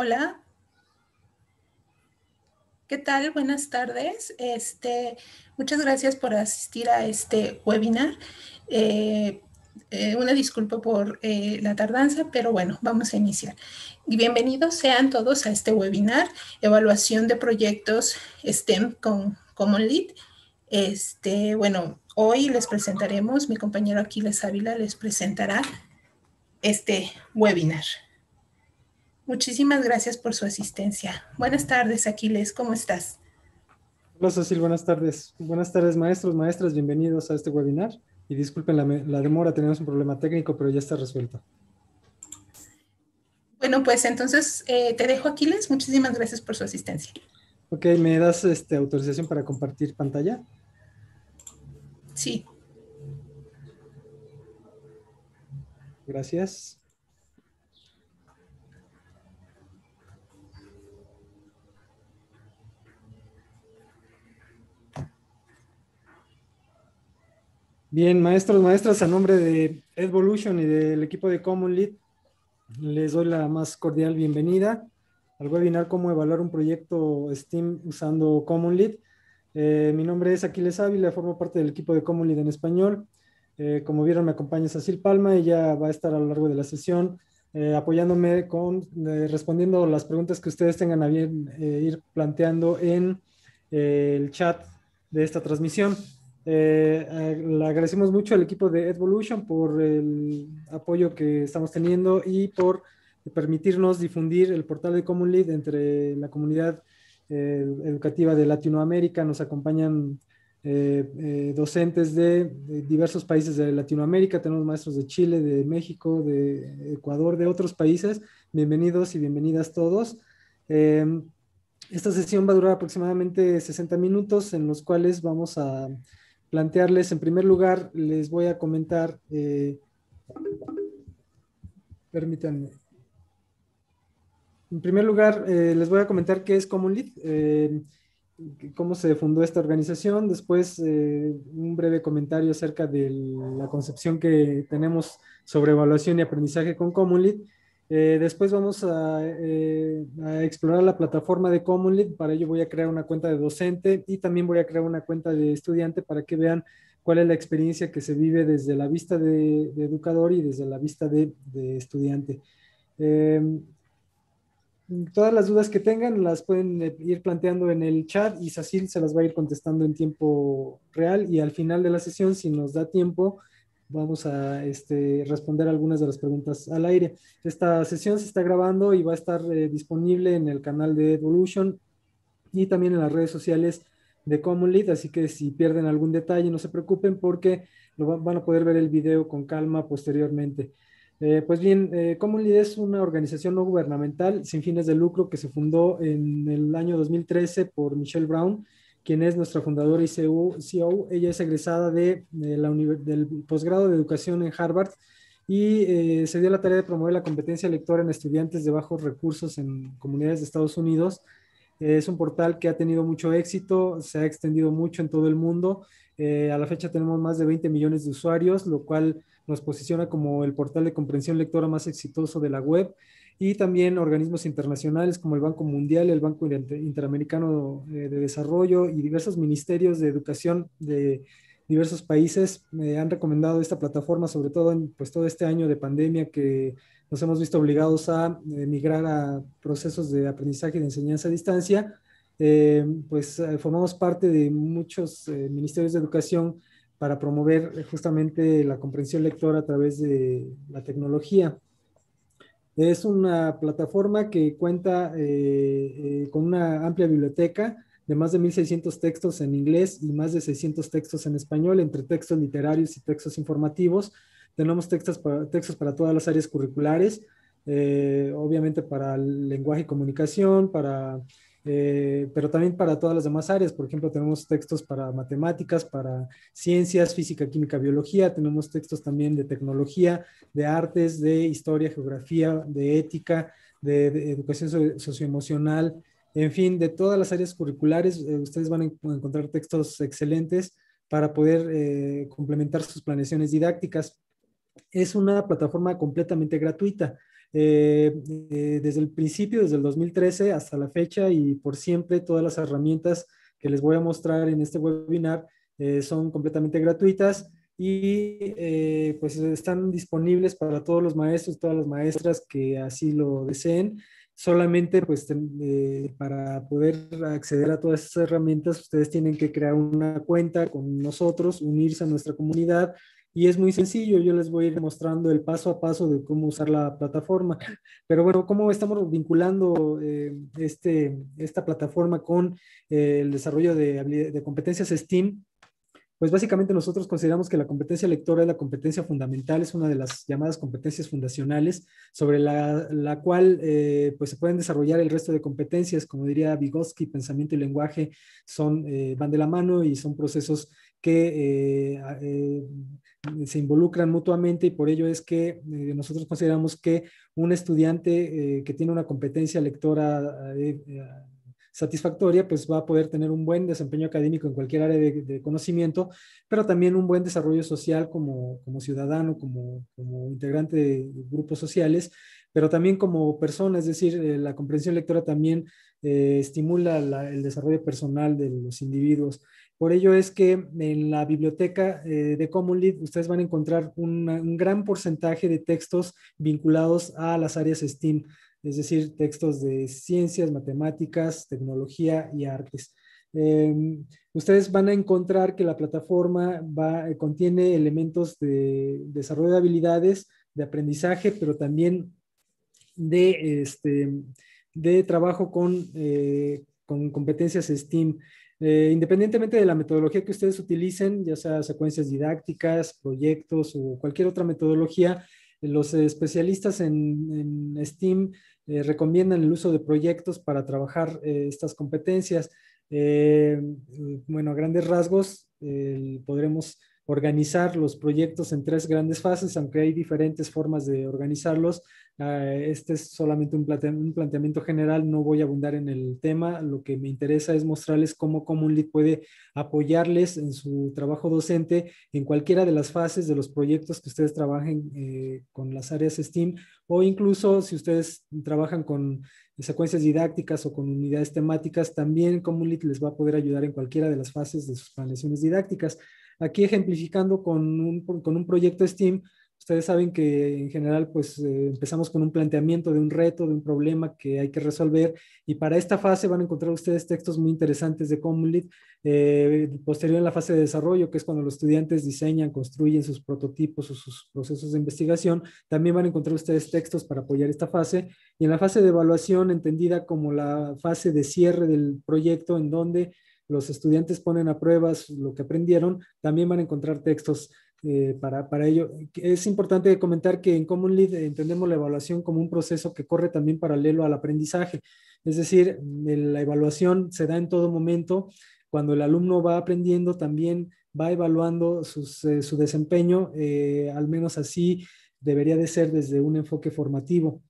Hola. ¿Qué tal? Buenas tardes. Este, muchas gracias por asistir a este webinar. Eh, eh, una disculpa por eh, la tardanza, pero bueno, vamos a iniciar. Y bienvenidos sean todos a este webinar, evaluación de proyectos STEM con Common Lead. Este, bueno, hoy les presentaremos, mi compañero Aquiles Ávila les presentará este webinar. Muchísimas gracias por su asistencia. Buenas tardes, Aquiles, ¿cómo estás? Hola, Cecil, buenas tardes. Buenas tardes, maestros, maestras, bienvenidos a este webinar. Y disculpen la, demora, tenemos un problema técnico, pero ya está resuelto. Bueno, pues entonces eh, te dejo, Aquiles. Muchísimas gracias por su asistencia. Ok, ¿me das este, autorización para compartir pantalla? Sí. Gracias. Bien, maestros, maestras, a nombre de Evolution y del equipo de Common Lead, les doy la más cordial bienvenida al webinar Cómo evaluar un proyecto STEAM usando Common Lead. Eh, mi nombre es Aquiles Ávila, formo parte del equipo de Common Lead en español. Eh, como vieron, me acompaña Cecil Palma, ella va a estar a lo largo de la sesión eh, apoyándome con respondiendo las preguntas que ustedes tengan a bien ir planteando en el chat de esta transmisión. Eh, eh, le agradecemos mucho al equipo de Evolution por el apoyo que estamos teniendo y por permitirnos difundir el portal de Common Lead entre la comunidad eh, educativa de Latinoamérica. Nos acompañan docentes de, de, diversos países de Latinoamérica. Tenemos maestros de Chile, de México, de Ecuador, de otros países. Bienvenidos y bienvenidas todos. Em, esta sesión va a durar aproximadamente 60 minutos en los cuales vamos a plantearles, en primer lugar, les voy a comentar, eh, permítanme, en primer lugar, eh, les voy a comentar qué es Common eh, cómo se fundó esta organización, después un breve comentario acerca de la concepción que tenemos sobre evaluación y aprendizaje con Common eh, después vamos eh, a, explorar la plataforma de CommonLit Para ello voy a crear una cuenta de docente y también voy a crear una cuenta de estudiante para que vean cuál es la experiencia que se vive desde la vista de, educador y desde la vista de, estudiante. Em, todas las dudas que tengan las pueden eh, ir planteando en el chat y Sacil se las va a ir contestando en tiempo real y al final de la sesión, si nos da tiempo, vamos a este, responder algunas de las preguntas al aire. Esta sesión se está grabando y va a estar eh, disponible en el canal de Evolution y también en las redes sociales de Common Lead, así que si pierden algún detalle no se preocupen porque lo van a poder ver el video con calma posteriormente. Eh, pues bien, eh, Common Lead es una organización no gubernamental sin fines de lucro que se fundó en el año 2013 por Michelle Brown quien es nuestra fundadora y CEO. Ella es egresada de, la del posgrado de educación en Harvard y eh, se dio la tarea de promover la competencia lectora en estudiantes de bajos recursos en comunidades de Estados Unidos. es un portal que ha tenido mucho éxito, se ha extendido mucho en todo el mundo. Eh, a la fecha tenemos más de 20 millones de usuarios, lo cual nos posiciona como el portal de comprensión lectora más exitoso de la web y también organismos internacionales como el Banco Mundial, el Banco Interamericano eh, de Desarrollo y diversos ministerios de educación de diversos países me han recomendado esta plataforma, sobre todo en pues, todo este año de pandemia que nos hemos visto obligados a eh, migrar a procesos de aprendizaje y de enseñanza a distancia. Eh, pues formamos parte de muchos ministerios de educación para promover justamente la comprensión lectora a través de la tecnología. Es una plataforma que cuenta eh, eh, con una amplia biblioteca de más de 1.600 textos en inglés y más de 600 textos en español, entre textos literarios y textos informativos. Tenemos textos para, textos para todas las áreas curriculares, eh, obviamente para lenguaje y comunicación, para eh, pero también para todas las demás áreas. Por ejemplo, tenemos textos para matemáticas, para ciencias, física, química, biología, tenemos textos también de tecnología, de artes, de historia, geografía, de ética, de, educación socioemocional, en fin, de todas las áreas curriculares, eh, ustedes van a encontrar textos excelentes para poder eh, complementar sus planeaciones didácticas. Es una plataforma completamente gratuita. Eh, eh, desde el principio, desde el 2013 hasta la fecha y por siempre, todas las herramientas que les voy a mostrar en este webinar eh, son completamente gratuitas y pues están disponibles para todos los maestros, todas las maestras que así lo deseen. Solamente pues para poder acceder a todas estas herramientas, ustedes tienen que crear una cuenta con nosotros, unirse a nuestra comunidad, y es muy sencillo, yo les voy a ir mostrando el paso a paso de cómo usar la plataforma. Pero bueno, ¿cómo estamos vinculando eh, este, esta plataforma con eh, el desarrollo de, de competencias STEAM? Pues básicamente nosotros consideramos que la competencia lectora es la competencia fundamental, es una de las llamadas competencias fundacionales, sobre la, la cual eh, pues se pueden desarrollar el resto de competencias, como diría Vygotsky, pensamiento y lenguaje son, van de la mano y son procesos que eh, eh, mm, se involucran mutuamente y por ello es que eh, nosotros consideramos que un estudiante que tiene una competencia lectora satisfactoria, pues va a poder tener un buen desempeño académico en cualquier área de, conocimiento, pero también un buen desarrollo social como, ciudadano, como, integrante de grupos sociales, pero también como persona, es decir, la comprensión lectora también estimula el desarrollo personal de los individuos. Por ello es que en la biblioteca eh, de CommonLit ustedes van a encontrar un, gran porcentaje de textos vinculados a las áreas STEAM, es decir, textos de ciencias, matemáticas, tecnología y artes. Em, ustedes van a encontrar que la plataforma va, eh, contiene elementos de desarrollo de habilidades, de aprendizaje, pero también de, este, de trabajo con, eh, con competencias STEAM. Eh, independientemente de la metodología que ustedes utilicen, ya sea secuencias didácticas, proyectos o cualquier otra metodología, los especialistas en, STEAM eh, recomiendan el uso de proyectos para trabajar eh, estas competencias. bueno, a grandes rasgos podremos organizar los proyectos en tres grandes fases, aunque hay diferentes formas de organizarlos eh, este es solamente un, planteamiento general, no voy a abundar en el tema. Lo que me interesa es mostrarles cómo Common puede apoyarles en su trabajo docente en cualquiera de las fases de los proyectos que ustedes trabajen eh, con las áreas STEAM o incluso si ustedes trabajan con secuencias didácticas o con unidades temáticas, también Common les va a poder ayudar en cualquiera de las fases de sus planeaciones didácticas. Aquí ejemplificando con un proyecto STEAM, ustedes saben que en general pues eh, empezamos con un planteamiento de un reto, de un problema que hay que resolver y para esta fase van a encontrar ustedes textos muy interesantes de Comlit, eh, posterior en la fase de desarrollo que es cuando los estudiantes diseñan, construyen sus prototipos o sus procesos de investigación, también van a encontrar ustedes textos para apoyar esta fase y en la fase de evaluación entendida como la fase de cierre del proyecto en donde los estudiantes ponen a pruebas lo que aprendieron, también van a encontrar textos eh, para, ello. Es importante comentar que en Common entendemos la evaluación como un proceso que corre también paralelo al aprendizaje. Es decir, la evaluación se da en todo momento. Cuando el alumno va aprendiendo, también va evaluando eh, su desempeño. Eh, al menos así debería de ser desde un enfoque formativo.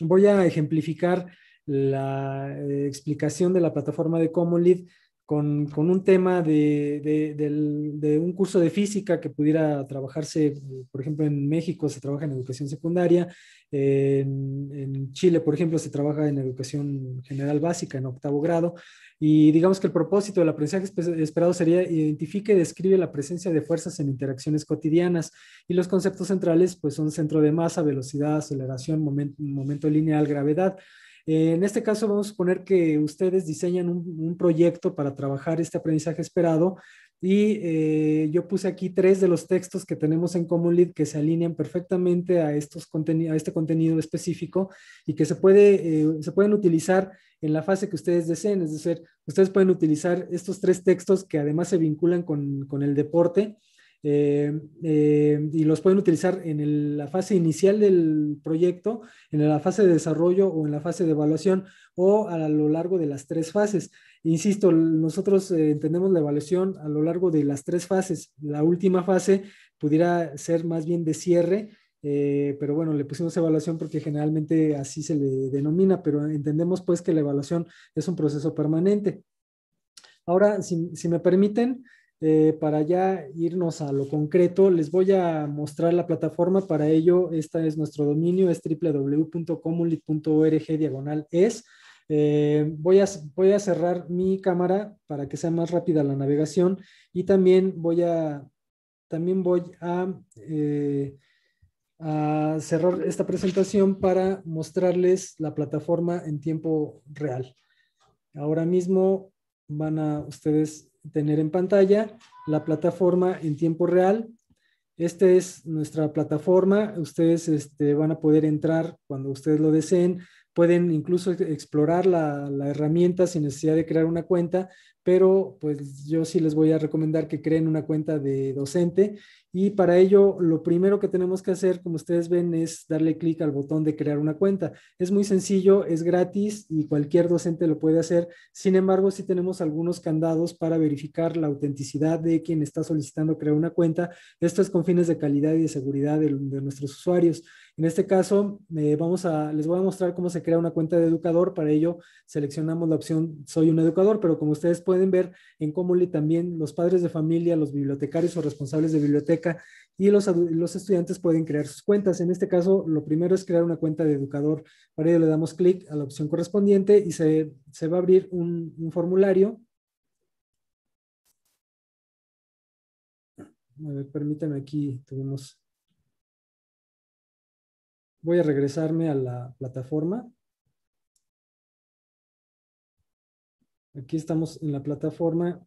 Voy a ejemplificar la explicación de la plataforma de Common Lead con, un tema de, un curso de física que pudiera trabajarse, por ejemplo, en México se trabaja en educación secundaria, en, Chile, por ejemplo, se trabaja en educación general básica, en octavo grado, y digamos que el propósito del aprendizaje esperado sería identifique y describe la presencia de fuerzas en interacciones cotidianas, y los conceptos centrales pues son centro de masa, velocidad, aceleración, momento lineal, gravedad. Eh, en este caso vamos a suponer que ustedes diseñan un, proyecto para trabajar este aprendizaje esperado y eh, yo puse aquí tres de los textos que tenemos en Lead que se alinean perfectamente a, estos a este contenido específico y que eh, se, pueden utilizar en la fase que ustedes deseen. Es decir, ustedes pueden utilizar estos tres textos que además se vinculan con el deporte eh, eh, y los pueden utilizar en la fase inicial del proyecto, en la fase de desarrollo o en la fase de evaluación o a lo largo de las tres fases. Insisto, nosotros eh, entendemos la evaluación a lo largo de las tres fases. La última fase pudiera ser más bien de cierre, pero bueno, le pusimos evaluación porque generalmente así se le denomina, pero entendemos pues que la evaluación es un proceso permanente. Ahora, si me permiten, eh, para ya irnos a lo concreto, les voy a mostrar la plataforma. Para ello, esta es nuestro dominio, es www.comulit.org diagonal eh, voy, a, voy a cerrar mi cámara para que sea más rápida la navegación y también voy a, también voy a, eh, a cerrar esta presentación para mostrarles la plataforma en tiempo real. Ahora mismo van a ustedes tener en pantalla la plataforma en tiempo real. Esta es nuestra plataforma. Ustedes este, van a poder entrar cuando ustedes lo deseen, pueden incluso explorar la, herramienta sin necesidad de crear una cuenta, pero pues yo sí les voy a recomendar que creen una cuenta de docente y para ello lo primero que tenemos que hacer, como ustedes ven, es darle clic al botón de crear una cuenta. Es muy sencillo, es gratis y cualquier docente lo puede hacer. Sin embargo, sí tenemos algunos candados para verificar la autenticidad de quien está solicitando crear una cuenta. Esto es con fines de calidad y de seguridad de nuestros usuarios. En este caso, eh, vamos a, les voy a mostrar cómo se crea una cuenta de educador. Para ello, seleccionamos la opción Soy un educador, pero como ustedes pueden ver, en Comuli también los padres de familia, los bibliotecarios o responsables de biblioteca y los, los estudiantes pueden crear sus cuentas. En este caso, lo primero es crear una cuenta de educador. Para ello, le damos clic a la opción correspondiente y se, va a abrir un, formulario A ver, permítanme aquí, tuvimos Voy a regresarme a la plataforma. Aquí estamos en la plataforma.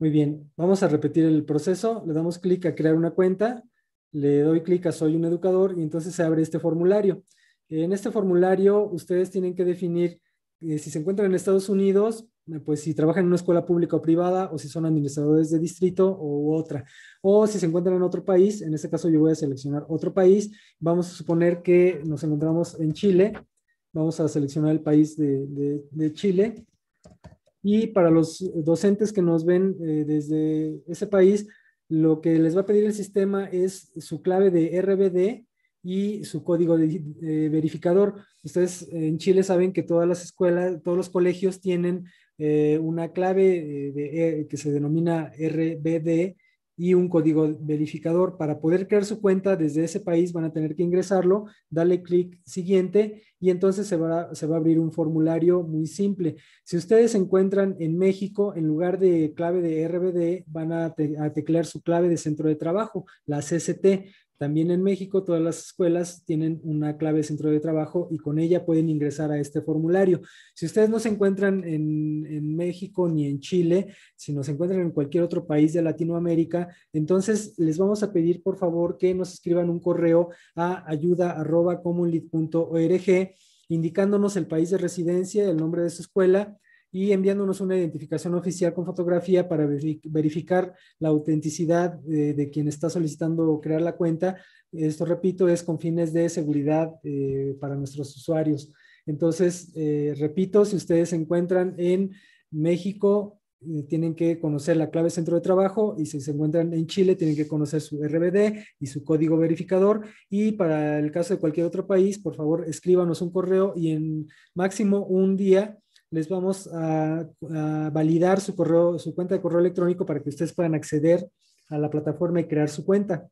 Muy bien, vamos a repetir el proceso. Le damos clic a crear una cuenta, le doy clic a soy un educador y entonces se abre este formulario. En este formulario ustedes tienen que definir eh, si se encuentran en Estados Unidos, eh, pues si trabajan en una escuela pública o privada, o si son administradores de distrito o otra, o si se encuentran en otro país, en este caso yo voy a seleccionar otro país, vamos a suponer que nos encontramos en Chile, vamos a seleccionar el país de, Chile, y para los docentes que nos ven eh, desde ese país, lo que les va a pedir el sistema es su clave de RBD y su código de, eh, verificador. Ustedes eh, en Chile saben que todas las escuelas, todos los colegios tienen eh, una clave que se denomina RBD y un código verificador. Para poder crear su cuenta desde ese país van a tener que ingresarlo, Dale clic siguiente y entonces se va, se va a abrir un formulario muy simple. Si ustedes se encuentran en México, en lugar de clave de RBD, van a, a teclear su clave de centro de trabajo, la CST. También en México todas las escuelas tienen una clave centro de trabajo y con ella pueden ingresar a este formulario. Si ustedes no se encuentran en, México ni en Chile, si no se encuentran en cualquier otro país de Latinoamérica, entonces les vamos a pedir por favor que nos escriban un correo a ayuda.comunlit.org indicándonos el país de residencia, el nombre de su escuela, y enviándonos una identificación oficial con fotografía para verificar la autenticidad de, quien está solicitando crear la cuenta. Esto, repito, es con fines de seguridad eh, para nuestros usuarios. Entonces, eh, repito, si ustedes se encuentran en México, eh, tienen que conocer la clave centro de trabajo y si se encuentran en Chile, tienen que conocer su RBD y su código verificador. Y para el caso de cualquier otro país, por favor, escríbanos un correo y en máximo un día les vamos a, validar su, correo, su cuenta de correo electrónico para que ustedes puedan acceder a la plataforma y crear su cuenta.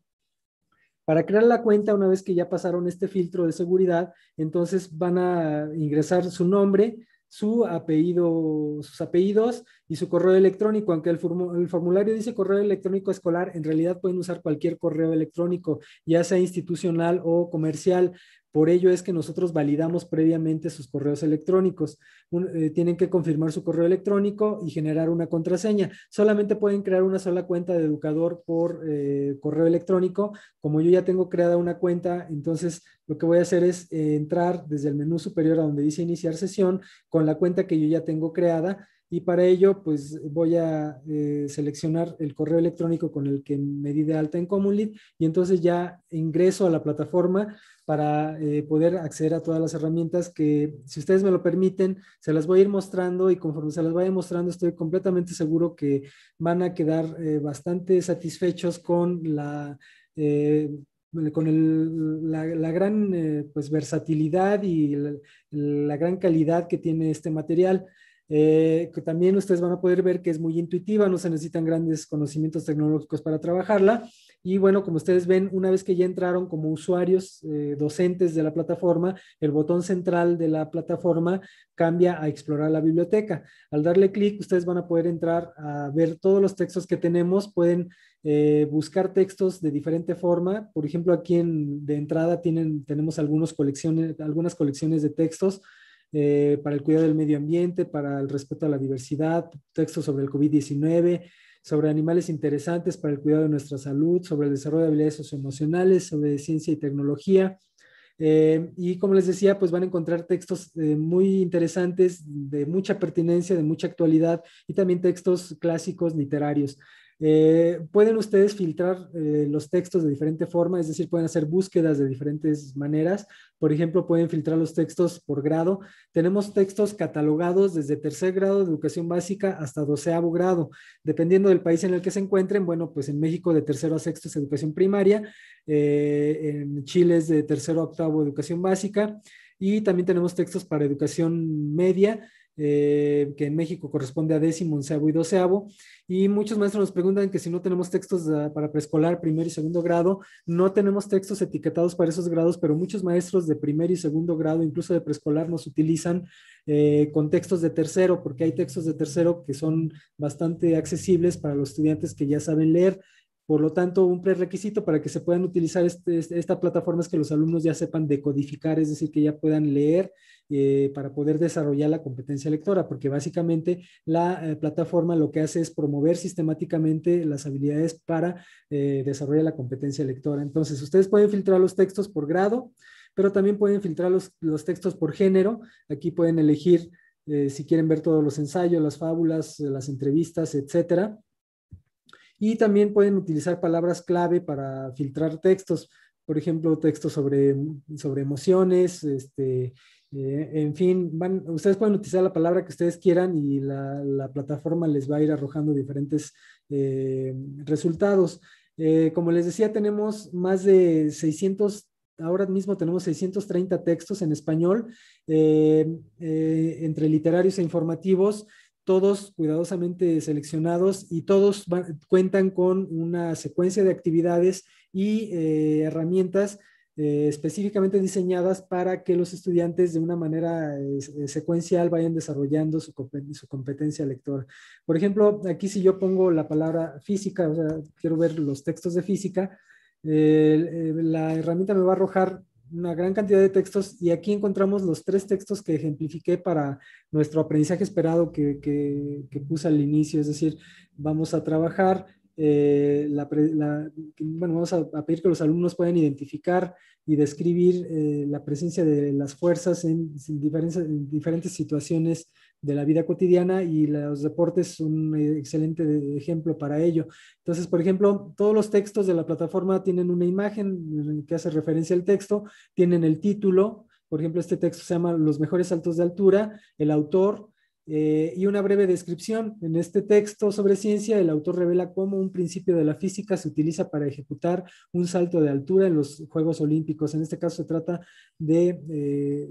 Para crear la cuenta, una vez que ya pasaron este filtro de seguridad, entonces van a ingresar su nombre, su apellido, sus apellidos y su correo electrónico. Aunque el, formulario dice correo electrónico escolar, en realidad pueden usar cualquier correo electrónico, ya sea institucional o comercial. Por ello es que nosotros validamos previamente sus correos electrónicos. Eh, tienen que confirmar su correo electrónico y generar una contraseña. Solamente pueden crear una sola cuenta de educador por eh, correo electrónico. Como yo ya tengo creada una cuenta, entonces lo que voy a hacer es eh, entrar desde el menú superior a donde dice iniciar sesión con la cuenta que yo ya tengo creada y para ello pues voy a seleccionar el correo electrónico con el que me di de alta en CommonLit y entonces ya ingreso a la plataforma para eh, poder acceder a todas las herramientas que, si ustedes me lo permiten, se las voy a ir mostrando y conforme se las vaya mostrando, estoy completamente seguro que van a quedar eh, bastante satisfechos con la... Eh, con la, gran pues, versatilidad y la, gran calidad que tiene este material. que también ustedes van a poder ver que es muy intuitiva, no se necesitan grandes conocimientos tecnológicos para trabajarla. Y bueno, como ustedes ven, una vez que ya entraron como usuarios eh, docentes de la plataforma, el botón central de la plataforma cambia a explorar la biblioteca. Al darle clic, ustedes van a poder entrar a ver todos los textos que tenemos, pueden eh, buscar textos de diferente forma. Por ejemplo, aquí de entrada tienen, tenemos algunos colecciones, algunas colecciones de textos. Eh, para el cuidado del medio ambiente, para el respeto a la diversidad, textos sobre el COVID-19, sobre animales interesantes para el cuidado de nuestra salud, sobre el desarrollo de habilidades socioemocionales, sobre ciencia y tecnología. Eh, y como les decía, pues van a encontrar textos eh, muy interesantes, de mucha pertinencia, de mucha actualidad y también textos clásicos literarios. Eh, pueden ustedes filtrar eh, los textos de diferente forma, es decir, pueden hacer búsquedas de diferentes maneras. Por ejemplo, pueden filtrar los textos por grado. Tenemos textos catalogados desde tercer grado de educación básica hasta doceavo grado, dependiendo del país en el que se encuentren. Bueno, pues en México de tercero a sexto es educación primaria, eh, en Chile es de tercero a octavo educación básica y también tenemos textos para educación media eh, que en México corresponde a décimo, onceavo y doceavo. Y muchos maestros nos preguntan que si no tenemos textos ah, para preescolar, primer y segundo grado, no tenemos textos etiquetados para esos grados, pero muchos maestros de primer y segundo grado, incluso de preescolar, nos utilizan eh, con textos de tercero, porque hay textos de tercero que son bastante accesibles para los estudiantes que ya saben leer. Por lo tanto, un prerequisito para que se puedan utilizar este, este, esta plataforma es que los alumnos ya sepan decodificar, es decir, que ya puedan leer eh, para poder desarrollar la competencia lectora, porque básicamente la eh, plataforma lo que hace es promover sistemáticamente las habilidades para eh, desarrollar la competencia lectora. Entonces, ustedes pueden filtrar los textos por grado, pero también pueden filtrar los, los textos por género. Aquí pueden elegir si quieren ver todos los ensayos, las fábulas, las entrevistas, etcétera. Y también pueden utilizar palabras clave para filtrar textos, por ejemplo, textos sobre, sobre emociones, este, eh, en fin, ustedes pueden utilizar la palabra que ustedes quieran y la, plataforma les va a ir arrojando diferentes eh, resultados. Eh, como les decía, tenemos más de 600 ahora mismo tenemos 630 textos en español, entre literarios e informativos, todos cuidadosamente seleccionados y todos cuentan con una secuencia de actividades y eh, herramientas eh, específicamente diseñadas para que los estudiantes de una manera eh, secuencial vayan desarrollando su, competencia lectora. Por ejemplo, aquí si yo pongo la palabra física, quiero ver los textos de física, la herramienta me va a arrojar una gran cantidad de textos y aquí encontramos los tres textos que ejemplifiqué para nuestro aprendizaje esperado que, que, que puse al inicio, es decir, vamos a trabajar, eh, bueno, vamos a, pedir que los alumnos puedan identificar y describir eh, la presencia de las fuerzas en, en, diferentes, en diferentes situaciones de la vida cotidiana y los deportes un excelente ejemplo para ello. Entonces, por ejemplo, todos los textos de la plataforma tienen una imagen que hace referencia al texto, tienen el título, por ejemplo, este texto se llama Los mejores saltos de altura, el autor, eh, y una breve descripción. En este texto sobre ciencia, el autor revela cómo un principio de la física se utiliza para ejecutar un salto de altura en los Juegos Olímpicos. En este caso se trata de eh,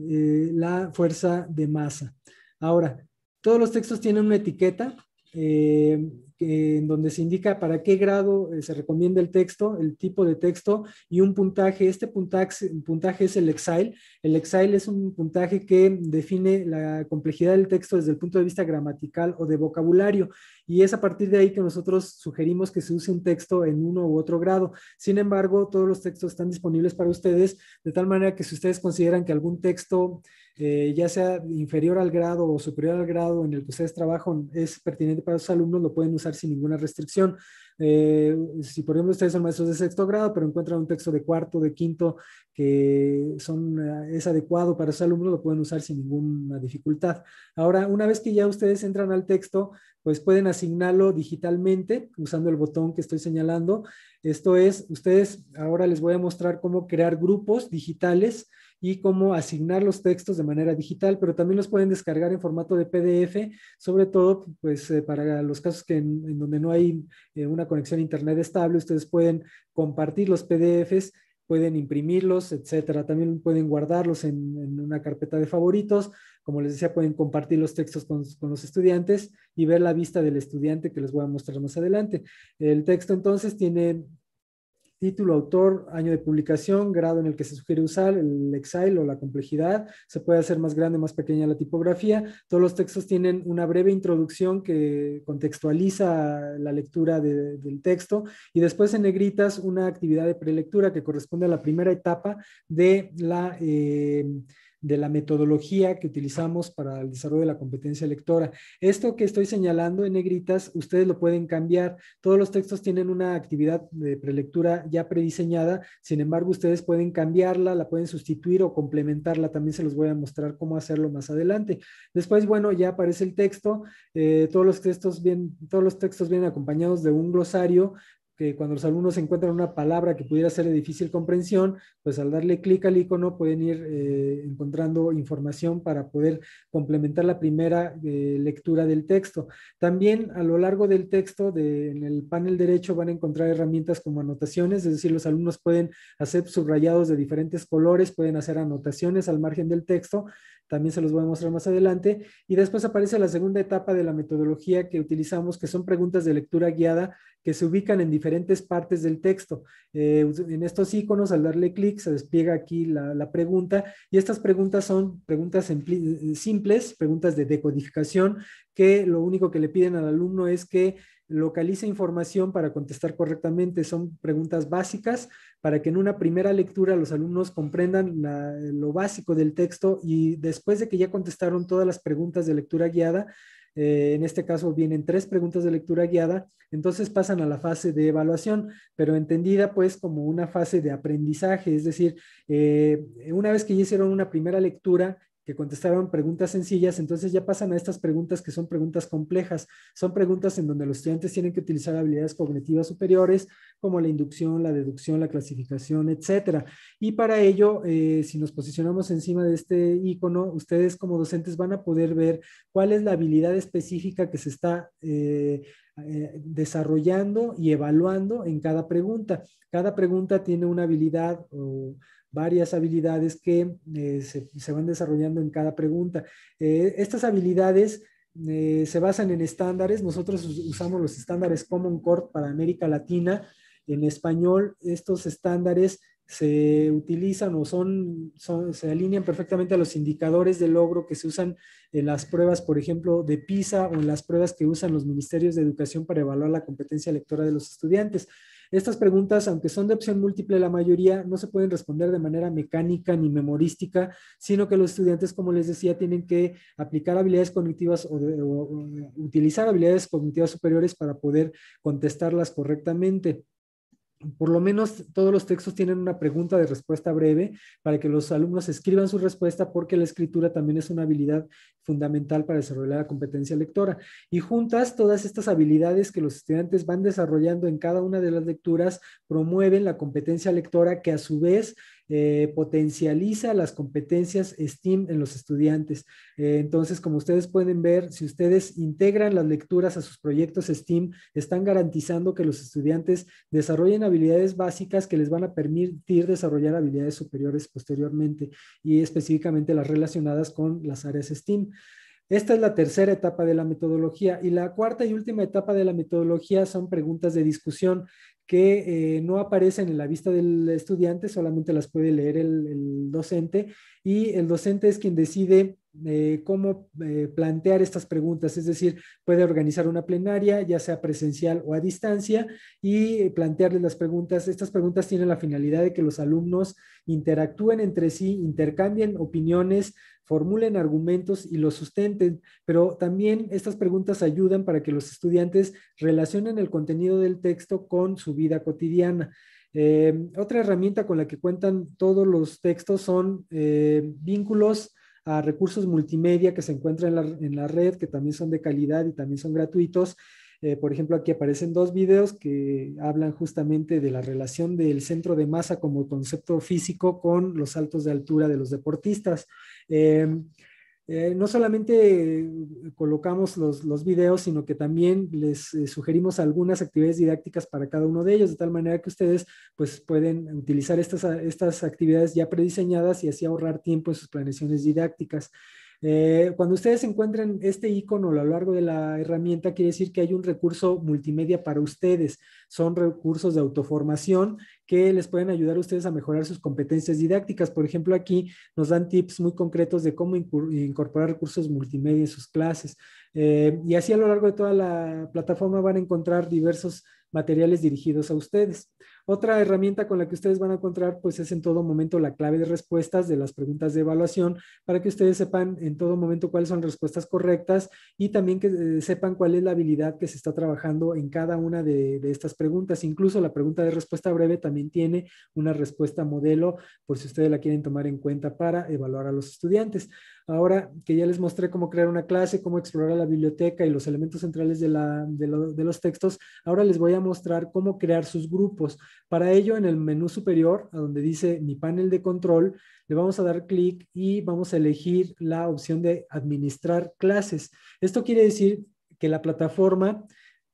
eh, la fuerza de masa. Ahora, todos los textos tienen una etiqueta eh, en donde se indica para qué grado eh, se recomienda el texto, el tipo de texto y un puntaje. Este puntaje, es el exile, El exile es un puntaje que define la complejidad del texto desde el punto de vista gramatical o de vocabulario. Y es a partir de ahí que nosotros sugerimos que se use un texto en uno u otro grado. Sin embargo, todos los textos están disponibles para ustedes, de tal manera que si ustedes consideran que algún texto eh, ya sea inferior al grado o superior al grado en el que ustedes trabajan, es pertinente para sus alumnos, lo pueden usar sin ninguna restricción. Eh, si, por ejemplo, ustedes son maestros de sexto grado, pero encuentran un texto de cuarto, de quinto, que eh, es adecuado para sus alumnos, lo pueden usar sin ninguna dificultad. Ahora, una vez que ya ustedes entran al texto, pues pueden asignarlo digitalmente usando el botón que estoy señalando. Esto es, ustedes, ahora les voy a mostrar cómo crear grupos digitales y cómo asignar los textos de manera digital, pero también los pueden descargar en formato de PDF, sobre todo pues eh, para los casos que en, donde no hay eh, una conexión a internet estable, ustedes pueden compartir los PDFs pueden imprimirlos, etcétera. También pueden guardarlos en, una carpeta de favoritos. Como les decía, pueden compartir los textos con, los estudiantes y ver la vista del estudiante que les voy a mostrar más adelante. El texto entonces tiene título, autor, año de publicación, grado en el que se sugiere usar, el exile o la complejidad, se puede hacer más grande, más pequeña la tipografía. Todos los textos tienen una breve introducción que contextualiza la lectura del texto y después en negritas una actividad de prelectura que corresponde a la primera etapa de la... Eh, de la metodología que utilizamos para el desarrollo de la competencia lectora. Esto que estoy señalando en negritas, ustedes lo pueden cambiar. Todos los textos tienen una actividad de prelectura ya prediseñada, sin embargo, ustedes pueden cambiarla, la pueden sustituir o complementarla. También se los voy a mostrar cómo hacerlo más adelante. Después, bueno, ya aparece el texto. Eh, todos los textos bien, todos los textos vienen acompañados de un glosario que cuando los alumnos encuentran una palabra que pudiera ser de difícil comprensión, pues al darle clic al icono pueden ir eh, encontrando información para poder complementar la primera eh, lectura del texto. También a lo largo del texto, en el panel derecho van a encontrar herramientas como anotaciones, es decir, los alumnos pueden hacer subrayados de diferentes colores, pueden hacer anotaciones al margen del texto, también se los voy a mostrar más adelante. Y después aparece la segunda etapa de la metodología que utilizamos, que son preguntas de lectura guiada que se ubican en diferentes partes del texto. Eh, en estos iconos, al darle clic, se despliega aquí la, la, pregunta y estas preguntas son preguntas eh, simples, preguntas de decodificación que lo único que le piden al alumno es que localice información para contestar correctamente. Son preguntas básicas para que en una primera lectura los alumnos comprendan lo básico del texto y después de que ya contestaron todas las preguntas de lectura guiada, eh, en este caso vienen tres preguntas de lectura guiada, entonces pasan a la fase de evaluación, pero entendida pues como una fase de aprendizaje, es decir, eh, una vez que ya hicieron una primera lectura, que contestaban preguntas sencillas, entonces ya pasan a estas preguntas que son preguntas complejas. Son preguntas en donde los estudiantes tienen que utilizar habilidades cognitivas superiores, como la inducción, la deducción, la clasificación, etcétera. Y para ello, eh, si nos posicionamos encima de este icono, ustedes como docentes van a poder ver cuál es la habilidad específica que se está eh, eh, desarrollando y evaluando en cada pregunta. Cada pregunta tiene una habilidad o varias habilidades que eh, se, van desarrollando en cada pregunta. Eh, estas habilidades eh, se basan en estándares. Nosotros usamos los estándares Common Core para América Latina. En español, estos estándares se utilizan o se alinean perfectamente a los indicadores de logro que se usan en las pruebas, por ejemplo, de PISA o en las pruebas que usan los ministerios de educación para evaluar la competencia lectora de los estudiantes. Estas preguntas, aunque son de opción múltiple la mayoría, no se pueden responder de manera mecánica ni memorística, sino que los estudiantes, como les decía, tienen que aplicar habilidades cognitivas o, utilizar habilidades cognitivas superiores para poder contestarlas correctamente por lo menos todos los textos tienen una pregunta de respuesta breve para que los alumnos escriban su respuesta porque la escritura también es una habilidad fundamental para desarrollar la competencia lectora. Y juntas todas estas habilidades que los estudiantes van desarrollando en cada una de las lecturas promueven la competencia lectora que a su vez eh, potencializa las competencias STEAM en los estudiantes. Eh, entonces, como ustedes pueden ver, si ustedes integran las lecturas a sus proyectos STEAM, están garantizando que los estudiantes desarrollen habilidades básicas que les van a permitir desarrollar habilidades superiores posteriormente y específicamente las relacionadas con las áreas STEAM. Esta es la tercera etapa de la metodología y la cuarta y última etapa de la metodología son preguntas de discusión que eh, no aparecen en la vista del estudiante, solamente las puede leer el, el docente y el docente es quien decide eh, cómo eh, plantear estas preguntas, es decir, puede organizar una plenaria, ya sea presencial o a distancia, y eh, plantearles las preguntas. Estas preguntas tienen la finalidad de que los alumnos interactúen entre sí, intercambien opiniones, formulen argumentos y los sustenten, pero también estas preguntas ayudan para que los estudiantes relacionen el contenido del texto con su vida cotidiana. otra herramienta con la que cuentan todos los textos son vínculos a recursos multimedia que se encuentran en la, en la red, que también son de calidad y también son gratuitos. Eh, por ejemplo, aquí aparecen dos videos que hablan justamente de la relación del centro de masa como concepto físico con los saltos de altura de los deportistas. Eh, eh, no solamente eh, colocamos los, videos, sino que también les eh, sugerimos algunas actividades didácticas para cada uno de ellos, de tal manera que ustedes pues, pueden utilizar estas, estas actividades ya prediseñadas y así ahorrar tiempo en sus planeaciones didácticas. Eh, cuando ustedes encuentren este icono a lo largo de la herramienta, quiere decir que hay un recurso multimedia para ustedes. Son recursos de autoformación que les pueden ayudar a ustedes a mejorar sus competencias didácticas. Por ejemplo, aquí nos dan tips muy concretos de cómo incorporar recursos multimedia en sus clases. Eh, y así a lo largo de toda la plataforma van a encontrar diversos materiales dirigidos a ustedes. Otra herramienta con la que ustedes van a encontrar, pues es en todo momento la clave de respuestas de las preguntas de evaluación para que ustedes sepan en todo momento cuáles son respuestas correctas y también que eh, sepan cuál es la habilidad que se está trabajando en cada una de, estas preguntas. Incluso la pregunta de respuesta breve también tiene una respuesta modelo por si ustedes la quieren tomar en cuenta para evaluar a los estudiantes. Ahora que ya les mostré cómo crear una clase, cómo explorar la biblioteca y los elementos centrales de, los textos, ahora les voy a mostrar cómo crear sus grupos. Para ello, en el menú superior, a donde dice mi panel de control, le vamos a dar clic y vamos a elegir la opción de administrar clases. Esto quiere decir que la plataforma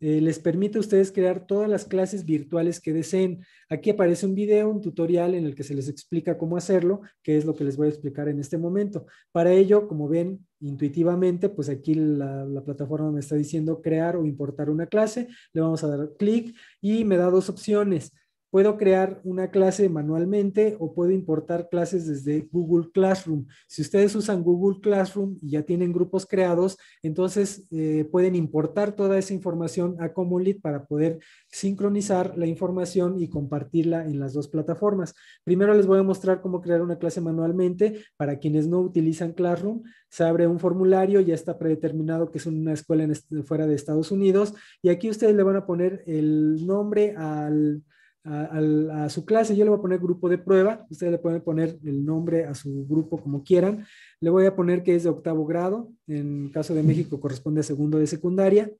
eh, les permite a ustedes crear todas las clases virtuales que deseen. Aquí aparece un video, un tutorial en el que se les explica cómo hacerlo, que es lo que les voy a explicar en este momento. Para ello, como ven intuitivamente, pues aquí la plataforma me está diciendo crear o importar una clase. Le vamos a dar clic y me da dos opciones Puedo crear una clase manualmente o puedo importar clases desde Google Classroom. Si ustedes usan Google Classroom y ya tienen grupos creados, entonces eh, pueden importar toda esa información a Comulit para poder sincronizar la información y compartirla en las dos plataformas. Primero les voy a mostrar cómo crear una clase manualmente. Para quienes no utilizan Classroom, se abre un formulario, ya está predeterminado que es una escuela fuera de Estados Unidos y aquí ustedes le van a poner el nombre al a, su clase, yo le voy a poner grupo de prueba, ustedes le pueden poner el nombre a su grupo como quieran, le voy a poner que es de octavo grado, en caso de México corresponde a segundo de secundaria,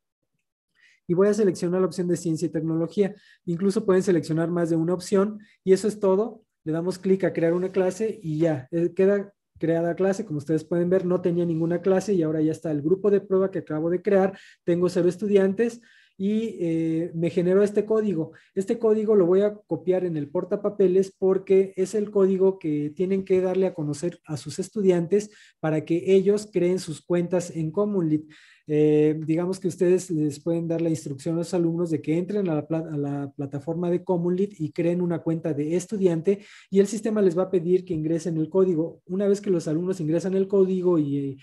y voy a seleccionar la opción de ciencia y tecnología, incluso pueden seleccionar más de una opción, y eso es todo, le damos clic a crear una clase y ya, eh, queda creada clase, como ustedes pueden ver, no tenía ninguna clase y ahora ya está el grupo de prueba que acabo de crear, tengo cero estudiantes, y eh, me generó este código. Este código lo voy a copiar en el portapapeles porque es el código que tienen que darle a conocer a sus estudiantes para que ellos creen sus cuentas en Commonlit. Eh, digamos que ustedes les pueden dar la instrucción a los alumnos de que entren a la, plataforma de CommonLit y creen una cuenta de estudiante y el sistema les va a pedir que ingresen el código. Una vez que los alumnos ingresan el código y,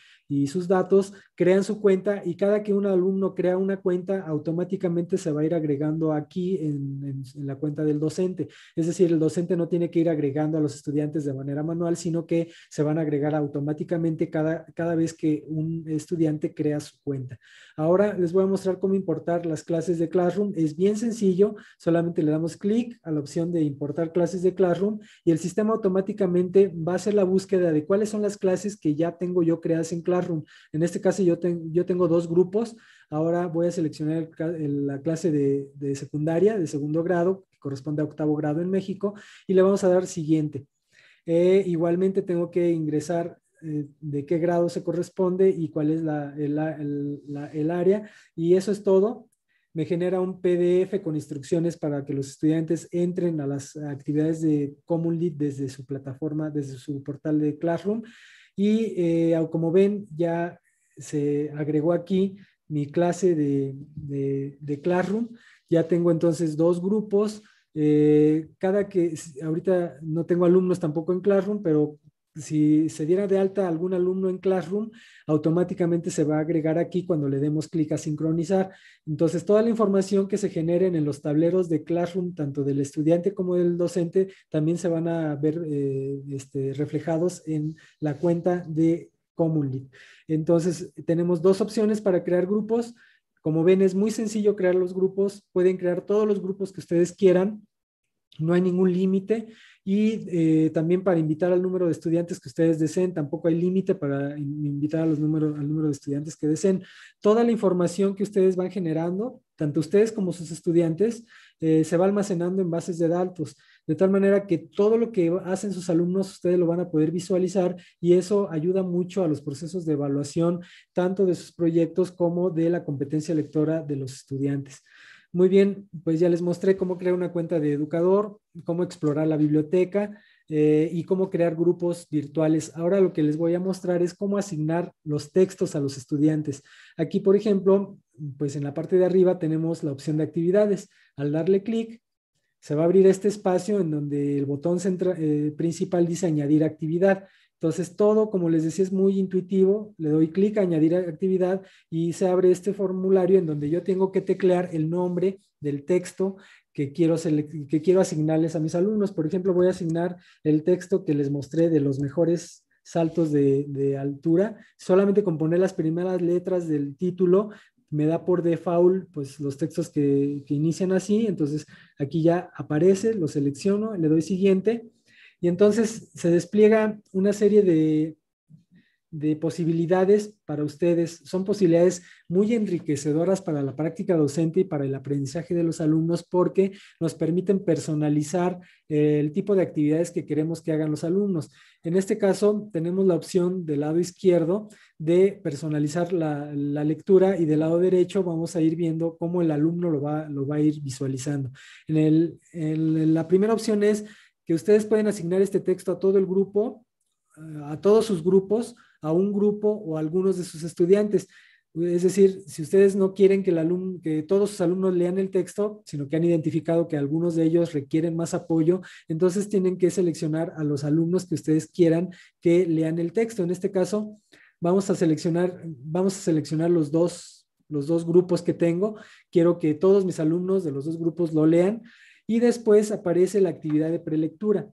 sus datos, crean su cuenta y cada que un alumno crea una cuenta, automáticamente se va a ir agregando aquí en, la cuenta del docente. Es decir, el docente no tiene que ir agregando a los estudiantes de manera manual, sino que se van a agregar automáticamente cada, cada vez que un estudiante crea su cuenta Ahora les voy a mostrar cómo importar las clases de Classroom. Es bien sencillo, solamente le damos clic a la opción de importar clases de Classroom y el sistema automáticamente va a hacer la búsqueda de cuáles son las clases que ya tengo yo creadas en Classroom. En este caso yo, tengo dos grupos. Ahora voy a seleccionar la clase de, secundaria, de segundo grado, que corresponde a octavo grado en México, y le vamos a dar siguiente. Eh, igualmente tengo que ingresar eh, de qué grado se corresponde y cuál es el, área. Y eso es todo. Me genera un PDF con instrucciones para que los estudiantes entren a las actividades de Common Lead desde su plataforma, desde su portal de Classroom. Y eh, como ven, ya se agregó aquí mi clase de, de, Classroom. Ya tengo entonces dos grupos. Eh, cada que, ahorita no tengo alumnos tampoco en Classroom, pero si se diera de alta algún alumno en Classroom, automáticamente se va a agregar aquí cuando le demos clic a sincronizar. Entonces, toda la información que se genere en los tableros de Classroom, tanto del estudiante como del docente, también se van a ver eh, este, reflejados en la cuenta de Commonly. Entonces, tenemos dos opciones para crear grupos. Como ven, es muy sencillo crear los grupos. Pueden crear todos los grupos que ustedes quieran no hay ningún límite y eh, también para invitar al número de estudiantes que ustedes deseen, tampoco hay límite para invitar a los al número de estudiantes que deseen. Toda la información que ustedes van generando, tanto ustedes como sus estudiantes, eh, se va almacenando en bases de datos, de tal manera que todo lo que hacen sus alumnos ustedes lo van a poder visualizar y eso ayuda mucho a los procesos de evaluación, tanto de sus proyectos como de la competencia lectora de los estudiantes. Muy bien, pues ya les mostré cómo crear una cuenta de educador, cómo explorar la biblioteca eh, y cómo crear grupos virtuales. Ahora lo que les voy a mostrar es cómo asignar los textos a los estudiantes. Aquí, por ejemplo, pues en la parte de arriba tenemos la opción de actividades. Al darle clic, se va a abrir este espacio en donde el botón eh, principal dice añadir actividad. Entonces, todo, como les decía, es muy intuitivo. Le doy clic a añadir actividad y se abre este formulario en donde yo tengo que teclear el nombre del texto que quiero, que quiero asignarles a mis alumnos. Por ejemplo, voy a asignar el texto que les mostré de los mejores saltos de, altura. Solamente con poner las primeras letras del título me da por default pues los textos que, que inician así. Entonces, aquí ya aparece, lo selecciono, le doy siguiente y entonces se despliega una serie de, posibilidades para ustedes. Son posibilidades muy enriquecedoras para la práctica docente y para el aprendizaje de los alumnos porque nos permiten personalizar eh, el tipo de actividades que queremos que hagan los alumnos. En este caso, tenemos la opción del lado izquierdo de personalizar la, lectura y del lado derecho vamos a ir viendo cómo el alumno lo va, lo va a ir visualizando. En, el, la primera opción es ustedes pueden asignar este texto a todo el grupo, eh, a todos sus grupos, a un grupo o a algunos de sus estudiantes. Es decir, si ustedes no quieren que, que todos sus alumnos lean el texto, sino que han identificado que algunos de ellos requieren más apoyo, entonces tienen que seleccionar a los alumnos que ustedes quieran que lean el texto. En este caso, vamos a seleccionar, vamos a seleccionar los dos los dos grupos que tengo. Quiero que todos mis alumnos de los dos grupos lo lean. Y después aparece la actividad de prelectura.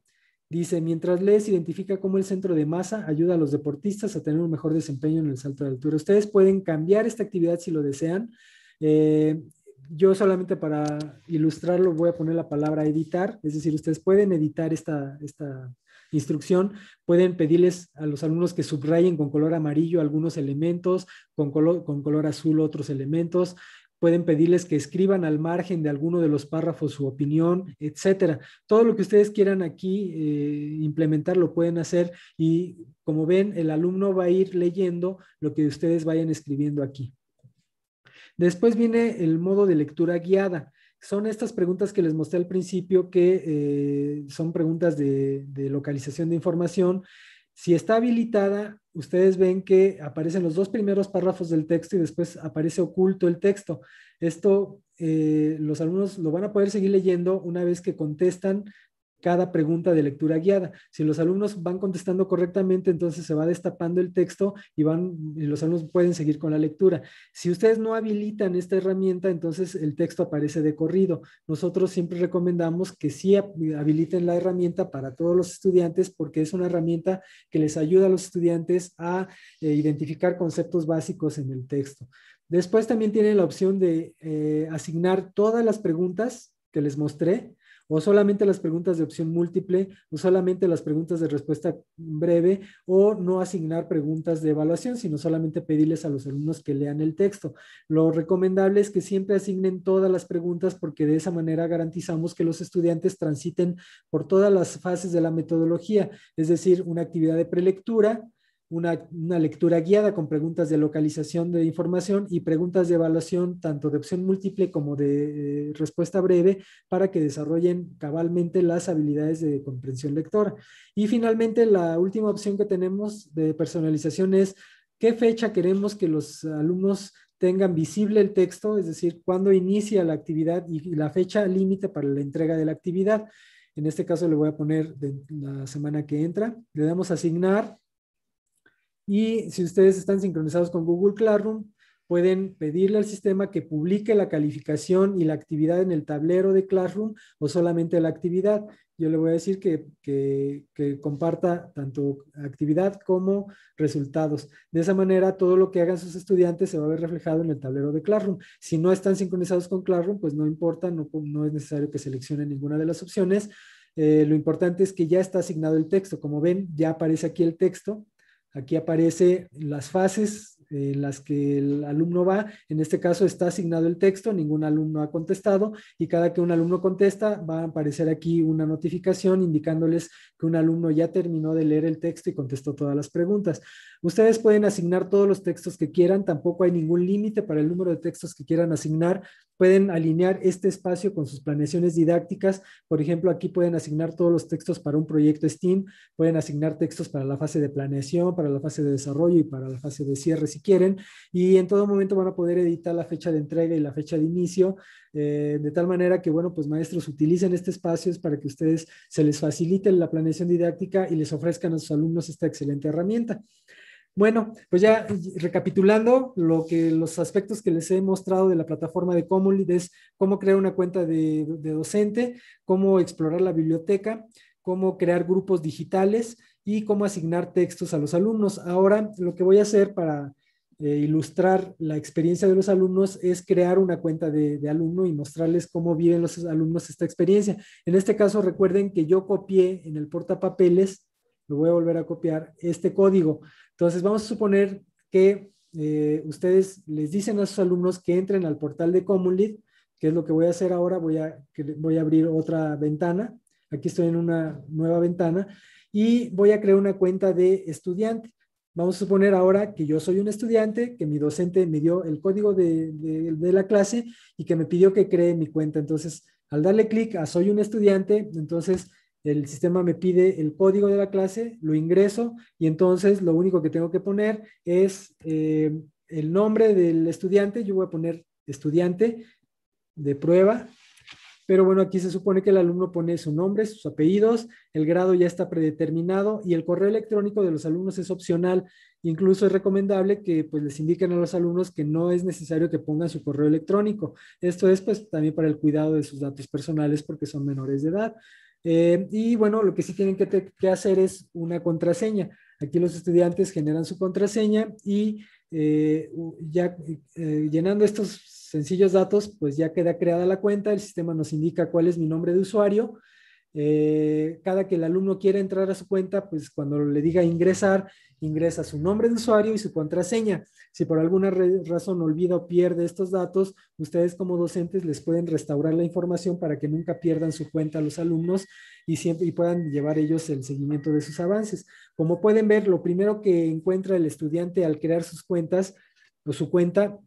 Dice, mientras lees, identifica cómo el centro de masa ayuda a los deportistas a tener un mejor desempeño en el salto de altura. Ustedes pueden cambiar esta actividad si lo desean. Eh, yo solamente para ilustrarlo voy a poner la palabra editar, es decir, ustedes pueden editar esta, instrucción, pueden pedirles a los alumnos que subrayen con color amarillo algunos elementos, con, con color azul otros elementos, pueden pedirles que escriban al margen de alguno de los párrafos su opinión, etcétera. Todo lo que ustedes quieran aquí eh, implementar lo pueden hacer y como ven, el alumno va a ir leyendo lo que ustedes vayan escribiendo aquí. Después viene el modo de lectura guiada. Son estas preguntas que les mostré al principio que eh, son preguntas de localización de información. Si está habilitada, ustedes ven que aparecen los dos primeros párrafos del texto y después aparece oculto el texto. Esto eh, los alumnos lo van a poder seguir leyendo una vez que contestan cada pregunta de lectura guiada. Si los alumnos van contestando correctamente, entonces se va destapando el texto y van los alumnos pueden seguir con la lectura. Si ustedes no habilitan esta herramienta, entonces el texto aparece de corrido. Nosotros siempre recomendamos que sí habiliten la herramienta para todos los estudiantes porque es una herramienta que les ayuda a los estudiantes a eh, identificar conceptos básicos en el texto. Después también tienen la opción de eh, asignar todas las preguntas que les mostré o solamente las preguntas de opción múltiple, o solamente las preguntas de respuesta breve, o no asignar preguntas de evaluación, sino solamente pedirles a los alumnos que lean el texto. Lo recomendable es que siempre asignen todas las preguntas porque de esa manera garantizamos que los estudiantes transiten por todas las fases de la metodología, es decir, una actividad de prelectura, una, lectura guiada con preguntas de localización de información y preguntas de evaluación tanto de opción múltiple como de eh, respuesta breve para que desarrollen cabalmente las habilidades de comprensión lectora. Y finalmente, la última opción que tenemos de personalización es qué fecha queremos que los alumnos tengan visible el texto, es decir, cuándo inicia la actividad y la fecha límite para la entrega de la actividad. En este caso le voy a poner la semana que entra. Le damos asignar y si ustedes están sincronizados con Google Classroom, pueden pedirle al sistema que publique la calificación y la actividad en el tablero de Classroom o solamente la actividad. Yo le voy a decir que, comparta tanto actividad como resultados. De esa manera, todo lo que hagan sus estudiantes se va a ver reflejado en el tablero de Classroom. Si no están sincronizados con Classroom, pues no importa, no, no es necesario que seleccione ninguna de las opciones. Eh, lo importante es que ya está asignado el texto. Como ven, ya aparece aquí el texto Aquí aparece las fases en las que el alumno va. En este caso está asignado el texto, ningún alumno ha contestado y cada que un alumno contesta va a aparecer aquí una notificación indicándoles que un alumno ya terminó de leer el texto y contestó todas las preguntas. Ustedes pueden asignar todos los textos que quieran, tampoco hay ningún límite para el número de textos que quieran asignar pueden alinear este espacio con sus planeaciones didácticas. Por ejemplo, aquí pueden asignar todos los textos para un proyecto STEAM, pueden asignar textos para la fase de planeación, para la fase de desarrollo y para la fase de cierre si quieren. Y en todo momento van a poder editar la fecha de entrega y la fecha de inicio, eh, de tal manera que, bueno, pues maestros utilicen este espacio para que ustedes se les facilite la planeación didáctica y les ofrezcan a sus alumnos esta excelente herramienta. Bueno, pues ya recapitulando lo que los aspectos que les he mostrado de la plataforma de Comulid es cómo crear una cuenta de, docente, cómo explorar la biblioteca, cómo crear grupos digitales y cómo asignar textos a los alumnos. Ahora lo que voy a hacer para eh, ilustrar la experiencia de los alumnos es crear una cuenta de, de, alumno y mostrarles cómo viven los alumnos esta experiencia. En este caso, recuerden que yo copié en el portapapeles, lo voy a volver a copiar, este código. Entonces, vamos a suponer que eh, ustedes les dicen a sus alumnos que entren al portal de CommonLead, que es lo que voy a hacer ahora, voy a, voy a abrir otra ventana, aquí estoy en una nueva ventana, y voy a crear una cuenta de estudiante. Vamos a suponer ahora que yo soy un estudiante, que mi docente me dio el código de, de la clase y que me pidió que cree mi cuenta. Entonces, al darle clic a soy un estudiante, entonces el sistema me pide el código de la clase, lo ingreso y entonces lo único que tengo que poner es eh, el nombre del estudiante, yo voy a poner estudiante de prueba, pero bueno, aquí se supone que el alumno pone su nombre, sus apellidos, el grado ya está predeterminado y el correo electrónico de los alumnos es opcional. Incluso es recomendable que pues les indiquen a los alumnos que no es necesario que pongan su correo electrónico. Esto es pues también para el cuidado de sus datos personales porque son menores de edad. Eh, y bueno, lo que sí tienen que, hacer es una contraseña. Aquí los estudiantes generan su contraseña y eh, ya eh, llenando estos sencillos datos, pues ya queda creada la cuenta, el sistema nos indica cuál es mi nombre de usuario eh, cada que el alumno quiera entrar a su cuenta, pues cuando le diga ingresar, ingresa su nombre de usuario y su contraseña. Si por alguna razón olvida o pierde estos datos, ustedes como docentes les pueden restaurar la información para que nunca pierdan su cuenta los alumnos y siempre y puedan llevar ellos el seguimiento de sus avances. Como pueden ver, lo primero que encuentra el estudiante al crear sus cuentas o pues su cuenta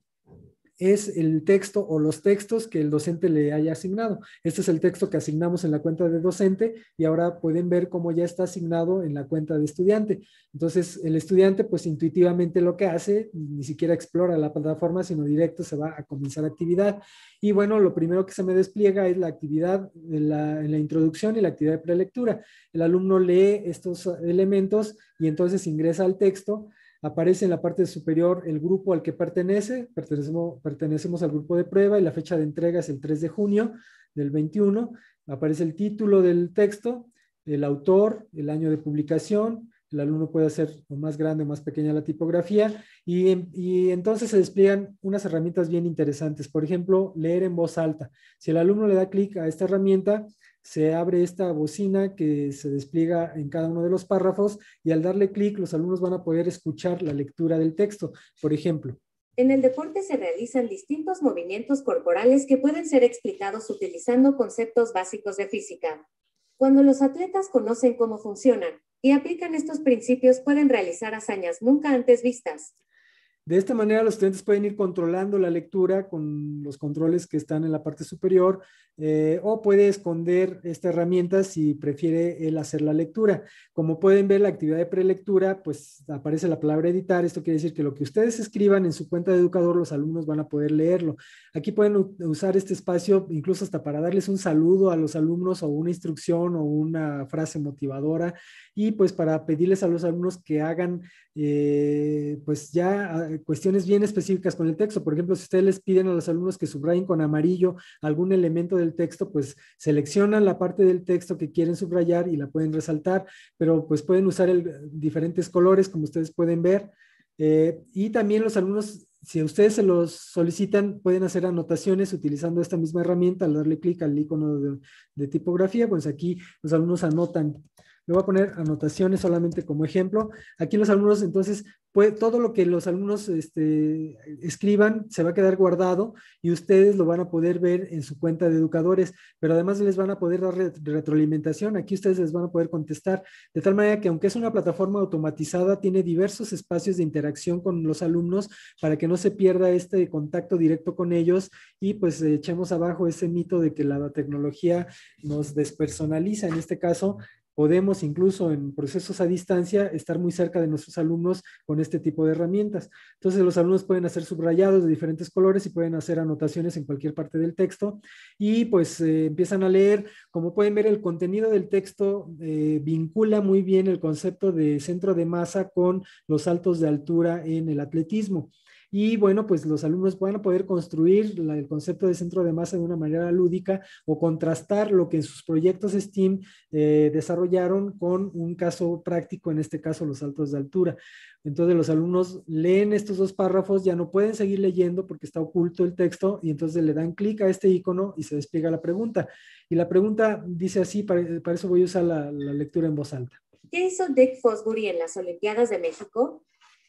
es el texto o los textos que el docente le haya asignado. Este es el texto que asignamos en la cuenta de docente y ahora pueden ver cómo ya está asignado en la cuenta de estudiante. Entonces, el estudiante pues intuitivamente lo que hace, ni siquiera explora la plataforma, sino directo se va a comenzar actividad. Y bueno, lo primero que se me despliega es la actividad en la, la introducción y la actividad de prelectura. El alumno lee estos elementos y entonces ingresa al texto Aparece en la parte superior el grupo al que pertenece, pertenecemos, pertenecemos al grupo de prueba y la fecha de entrega es el 3 de junio del 21. Aparece el título del texto, el autor, el año de publicación, el alumno puede hacer más grande o más pequeña la tipografía y, y, entonces se despliegan unas herramientas bien interesantes. Por ejemplo, leer en voz alta. Si el alumno le da clic a esta herramienta, se abre esta bocina que se despliega en cada uno de los párrafos y al darle clic los alumnos van a poder escuchar la lectura del texto. Por ejemplo, en el deporte se realizan distintos movimientos corporales que pueden ser explicados utilizando conceptos básicos de física. Cuando los atletas conocen cómo funcionan y aplican estos principios pueden realizar hazañas nunca antes vistas. De esta manera los estudiantes pueden ir controlando la lectura con los controles que están en la parte superior eh, o puede esconder esta herramienta si prefiere el hacer la lectura. Como pueden ver, la actividad de prelectura, pues aparece la palabra editar. Esto quiere decir que lo que ustedes escriban en su cuenta de educador, los alumnos van a poder leerlo. Aquí pueden usar este espacio incluso hasta para darles un saludo a los alumnos o una instrucción o una frase motivadora y pues para pedirles a los alumnos que hagan eh, pues ya eh, cuestiones bien específicas con el texto. Por ejemplo, si ustedes les piden a los alumnos que subrayen con amarillo algún elemento del texto, pues seleccionan la parte del texto que quieren subrayar y la pueden resaltar, pero pues pueden usar eh, diferentes colores como ustedes pueden ver. y también los alumnos, si ustedes se los solicitan, pueden hacer anotaciones utilizando esta misma herramienta al darle clic al icono de tipografía, pues aquí los alumnos anotan voy a poner anotaciones solamente como ejemplo. Aquí los alumnos, entonces, pues, todo lo que los alumnos este, escriban se va a quedar guardado y ustedes lo van a poder ver en su cuenta de educadores, pero además les van a poder dar retroalimentación. Aquí ustedes les van a poder contestar. De tal manera que, aunque es una plataforma automatizada, tiene diversos espacios de interacción con los alumnos para que no se pierda este contacto directo con ellos y pues echemos abajo ese mito de que la tecnología nos despersonaliza. En este caso, podemos incluso en procesos a distancia estar muy cerca de nuestros alumnos con este tipo de herramientas. Entonces los alumnos pueden hacer subrayados de diferentes colores y pueden hacer anotaciones en cualquier parte del texto y pues eh, empiezan a leer. Como pueden ver, el contenido del texto eh, vincula muy bien el concepto de centro de masa con los saltos de altura en el atletismo. Y bueno, pues los alumnos van a poder construir el concepto de centro de masa de una manera lúdica o contrastar lo que en sus proyectos STEAM eh, desarrollaron con un caso práctico, en este caso los saltos de altura. Entonces los alumnos leen estos dos párrafos, ya no pueden seguir leyendo porque está oculto el texto y entonces le dan clic a este icono y se despliega la pregunta. Y la pregunta dice así, para, eso voy a usar la, lectura en voz alta. ¿Qué hizo Dick Fosbury en las Olimpiadas de México?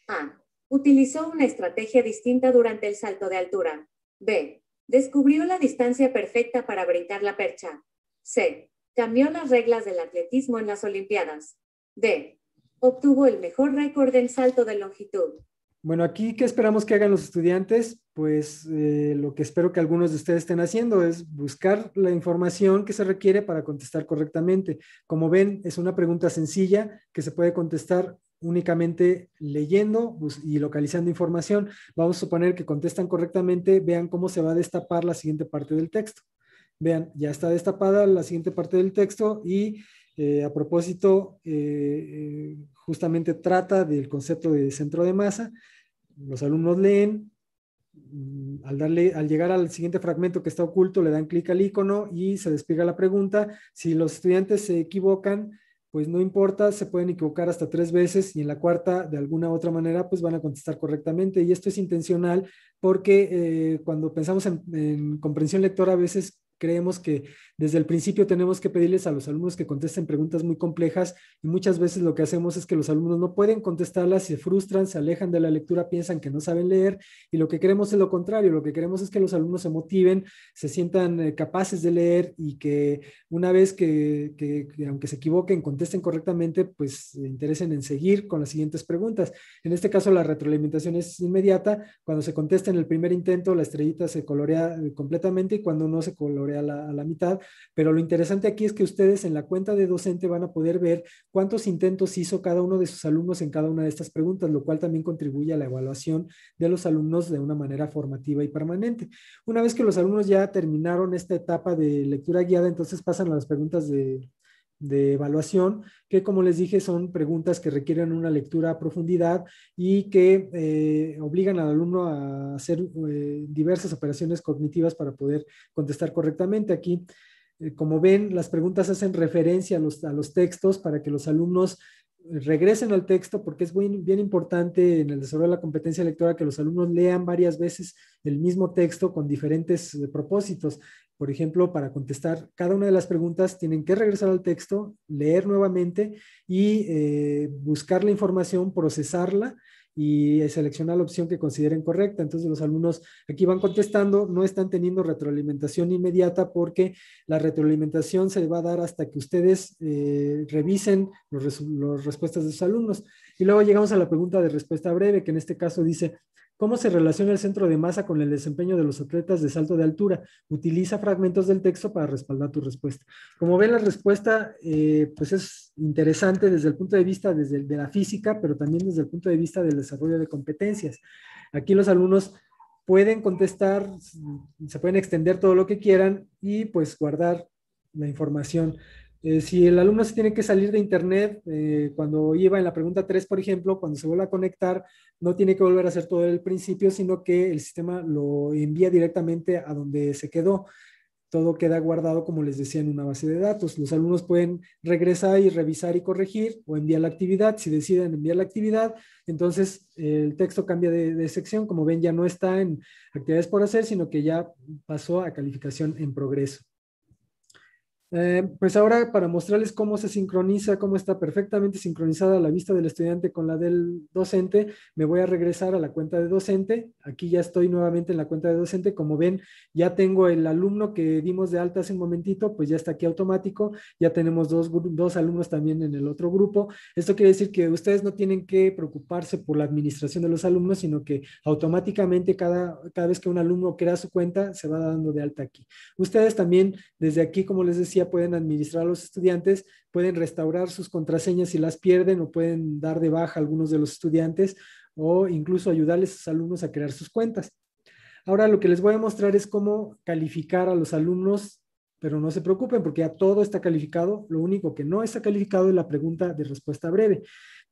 A. Utilizó una estrategia distinta durante el salto de altura. B. Descubrió la distancia perfecta para brincar la percha. C. Cambió las reglas del atletismo en las Olimpiadas. D. Obtuvo el mejor récord en salto de longitud. Bueno, aquí, ¿qué esperamos que hagan los estudiantes? Pues eh, lo que espero que algunos de ustedes estén haciendo es buscar la información que se requiere para contestar correctamente. Como ven, es una pregunta sencilla que se puede contestar únicamente leyendo y localizando información. Vamos a suponer que contestan correctamente, vean cómo se va a destapar la siguiente parte del texto. Vean, ya está destapada la siguiente parte del texto y eh, a propósito, eh, eh, justamente trata del concepto de centro de masa. Los alumnos leen, mm, al, darle, al llegar al siguiente fragmento que está oculto, le dan clic al icono y se despliega la pregunta. Si los estudiantes se equivocan, pues no importa, se pueden equivocar hasta tres veces y en la cuarta, de alguna u otra manera, pues van a contestar correctamente. Y esto es intencional porque eh, cuando pensamos en, comprensión lectora, a veces creemos que desde el principio tenemos que pedirles a los alumnos que contesten preguntas muy complejas y muchas veces lo que hacemos es que los alumnos no pueden contestarlas, se frustran, se alejan de la lectura, piensan que no saben leer y lo que queremos es lo contrario, lo que queremos es que los alumnos se motiven, se sientan eh, capaces de leer y que una vez que, aunque se equivoquen, contesten correctamente, pues se interesen en seguir con las siguientes preguntas. En este caso la retroalimentación es inmediata, cuando se contesta en el primer intento la estrellita se colorea eh, completamente y cuando no se colorea a la, a la mitad, pero lo interesante aquí es que ustedes en la cuenta de docente van a poder ver cuántos intentos hizo cada uno de sus alumnos en cada una de estas preguntas, lo cual también contribuye a la evaluación de los alumnos de una manera formativa y permanente. Una vez que los alumnos ya terminaron esta etapa de lectura guiada, entonces pasan a las preguntas de de evaluación, que como les dije son preguntas que requieren una lectura a profundidad y que eh, obligan al alumno a hacer eh, diversas operaciones cognitivas para poder contestar correctamente. Aquí, eh, como ven, las preguntas hacen referencia a los, textos para que los alumnos regresen al texto porque es muy bien importante en el desarrollo de la competencia lectora que los alumnos lean varias veces el mismo texto con diferentes propósitos. Por ejemplo, para contestar cada una de las preguntas tienen que regresar al texto, leer nuevamente y eh, buscar la información, procesarla y eh, seleccionar la opción que consideren correcta. Entonces los alumnos aquí van contestando, no están teniendo retroalimentación inmediata porque la retroalimentación se va a dar hasta que ustedes eh, revisen las respuestas de sus alumnos. Y luego llegamos a la pregunta de respuesta breve, que en este caso dice, ¿Cómo se relaciona el centro de masa con el desempeño de los atletas de salto de altura? Utiliza fragmentos del texto para respaldar tu respuesta. Como ven, la respuesta eh, pues es interesante desde el punto de vista desde de la física, pero también desde el punto de vista del desarrollo de competencias. Aquí los alumnos pueden contestar, se pueden extender todo lo que quieran y pues guardar la información. Eh, si el alumno se tiene que salir de internet, eh, cuando iba en la pregunta 3, por ejemplo, cuando se vuelve a conectar, no tiene que volver a hacer todo el principio, sino que el sistema lo envía directamente a donde se quedó. Todo queda guardado, como les decía, en una base de datos. Los alumnos pueden regresar y revisar y corregir o enviar la actividad. Si deciden enviar la actividad, entonces el texto cambia de sección. Como ven, ya no está en actividades por hacer, sino que ya pasó a calificación en progreso. Eh, pues ahora para mostrarles cómo se sincroniza, cómo está perfectamente sincronizada la vista del estudiante con la del docente, me voy a regresar a la cuenta de docente. Aquí ya estoy nuevamente en la cuenta de docente. Como ven, ya tengo el alumno que dimos de alta hace un momentito, pues ya está aquí automático. Ya tenemos dos, dos alumnos también en el otro grupo. Esto quiere decir que ustedes no tienen que preocuparse por la administración de los alumnos, sino que automáticamente cada, cada vez que un alumno crea su cuenta, se va dando de alta aquí. Ustedes también desde aquí, como les decía, pueden administrar a los estudiantes, pueden restaurar sus contraseñas si las pierden o pueden dar de baja a algunos de los estudiantes o incluso ayudarles a sus alumnos a crear sus cuentas. Ahora lo que les voy a mostrar es cómo calificar a los alumnos, pero no se preocupen porque ya todo está calificado. Lo único que no está calificado es la pregunta de respuesta breve.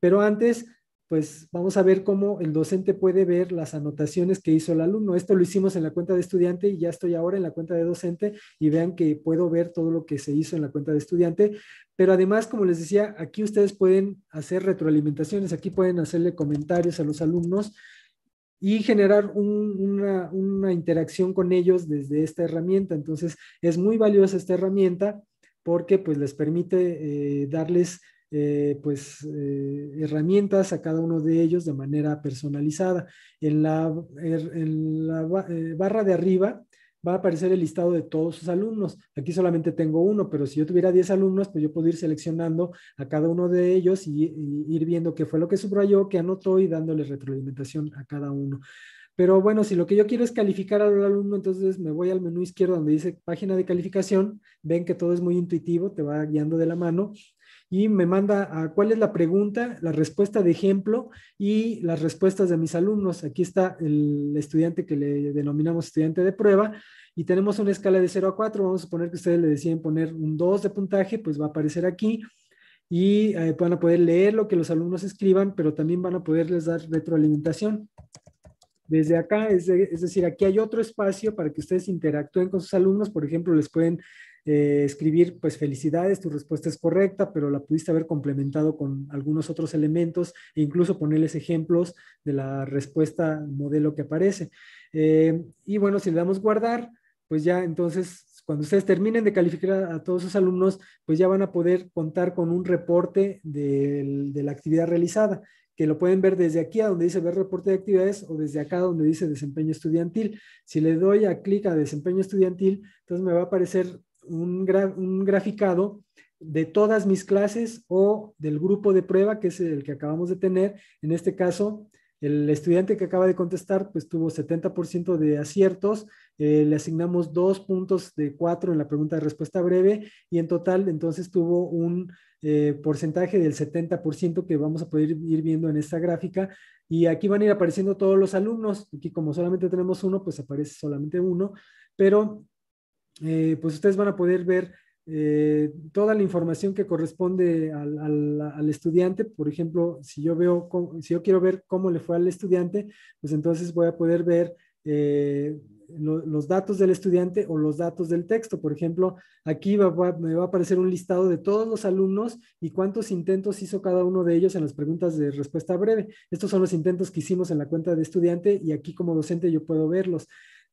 Pero antes pues vamos a ver cómo el docente puede ver las anotaciones que hizo el alumno. Esto lo hicimos en la cuenta de estudiante y ya estoy ahora en la cuenta de docente y vean que puedo ver todo lo que se hizo en la cuenta de estudiante. Pero además, como les decía, aquí ustedes pueden hacer retroalimentaciones, aquí pueden hacerle comentarios a los alumnos y generar una, interacción con ellos desde esta herramienta. Entonces, es muy valiosa esta herramienta porque pues les permite eh, darles eh, pues, eh, herramientas a cada uno de ellos de manera personalizada. En la, er, la eh, barra de arriba va a aparecer el listado de todos sus alumnos. Aquí solamente tengo uno, pero si yo tuviera 10 alumnos, pues yo puedo ir seleccionando a cada uno de ellos y, ir viendo qué fue lo que subrayó, qué anotó y dándole retroalimentación a cada uno. Pero bueno, si lo que yo quiero es calificar al alumno, entonces me voy al menú izquierdo donde dice página de calificación, ven que todo es muy intuitivo, te va guiando de la mano, y me manda a cuál es la pregunta, la respuesta de ejemplo y las respuestas de mis alumnos. Aquí está el estudiante que le denominamos estudiante de prueba y tenemos una escala de 0 a 4. Vamos a suponer que ustedes le deciden poner un 2 de puntaje, pues va a aparecer aquí y eh, van a poder leer lo que los alumnos escriban, pero también van a poderles dar retroalimentación. Desde acá, es decir, aquí hay otro espacio para que ustedes interactúen con sus alumnos. Por ejemplo, les pueden eh, escribir, pues felicidades, tu respuesta es correcta, pero la pudiste haber complementado con algunos otros elementos e incluso ponerles ejemplos de la respuesta modelo que aparece. Eh, y bueno, si le damos guardar, pues ya entonces cuando ustedes terminen de calificar a, todos sus alumnos, pues ya van a poder contar con un reporte de, de la actividad realizada que lo pueden ver desde aquí a donde dice ver reporte de actividades o desde acá donde dice desempeño estudiantil. Si le doy a clic a desempeño estudiantil, entonces me va a aparecer un, graficado de todas mis clases o del grupo de prueba, que es el que acabamos de tener. En este caso, el estudiante que acaba de contestar, pues tuvo 70% de aciertos, eh, le asignamos dos puntos de cuatro en la pregunta de respuesta breve y en total entonces tuvo un eh, porcentaje del 70% que vamos a poder ir viendo en esta gráfica y aquí van a ir apareciendo todos los alumnos, aquí como solamente tenemos uno, pues aparece solamente uno, pero eh, pues ustedes van a poder ver eh, toda la información que corresponde al, estudiante. Por ejemplo, si yo veo, si yo quiero ver cómo le fue al estudiante, pues entonces voy a poder ver eh, los datos del estudiante o los datos del texto. Por ejemplo, aquí me va a aparecer un listado de todos los alumnos y cuántos intentos hizo cada uno de ellos en las preguntas de respuesta breve. Estos son los intentos que hicimos en la cuenta de estudiante y aquí como docente yo puedo verlos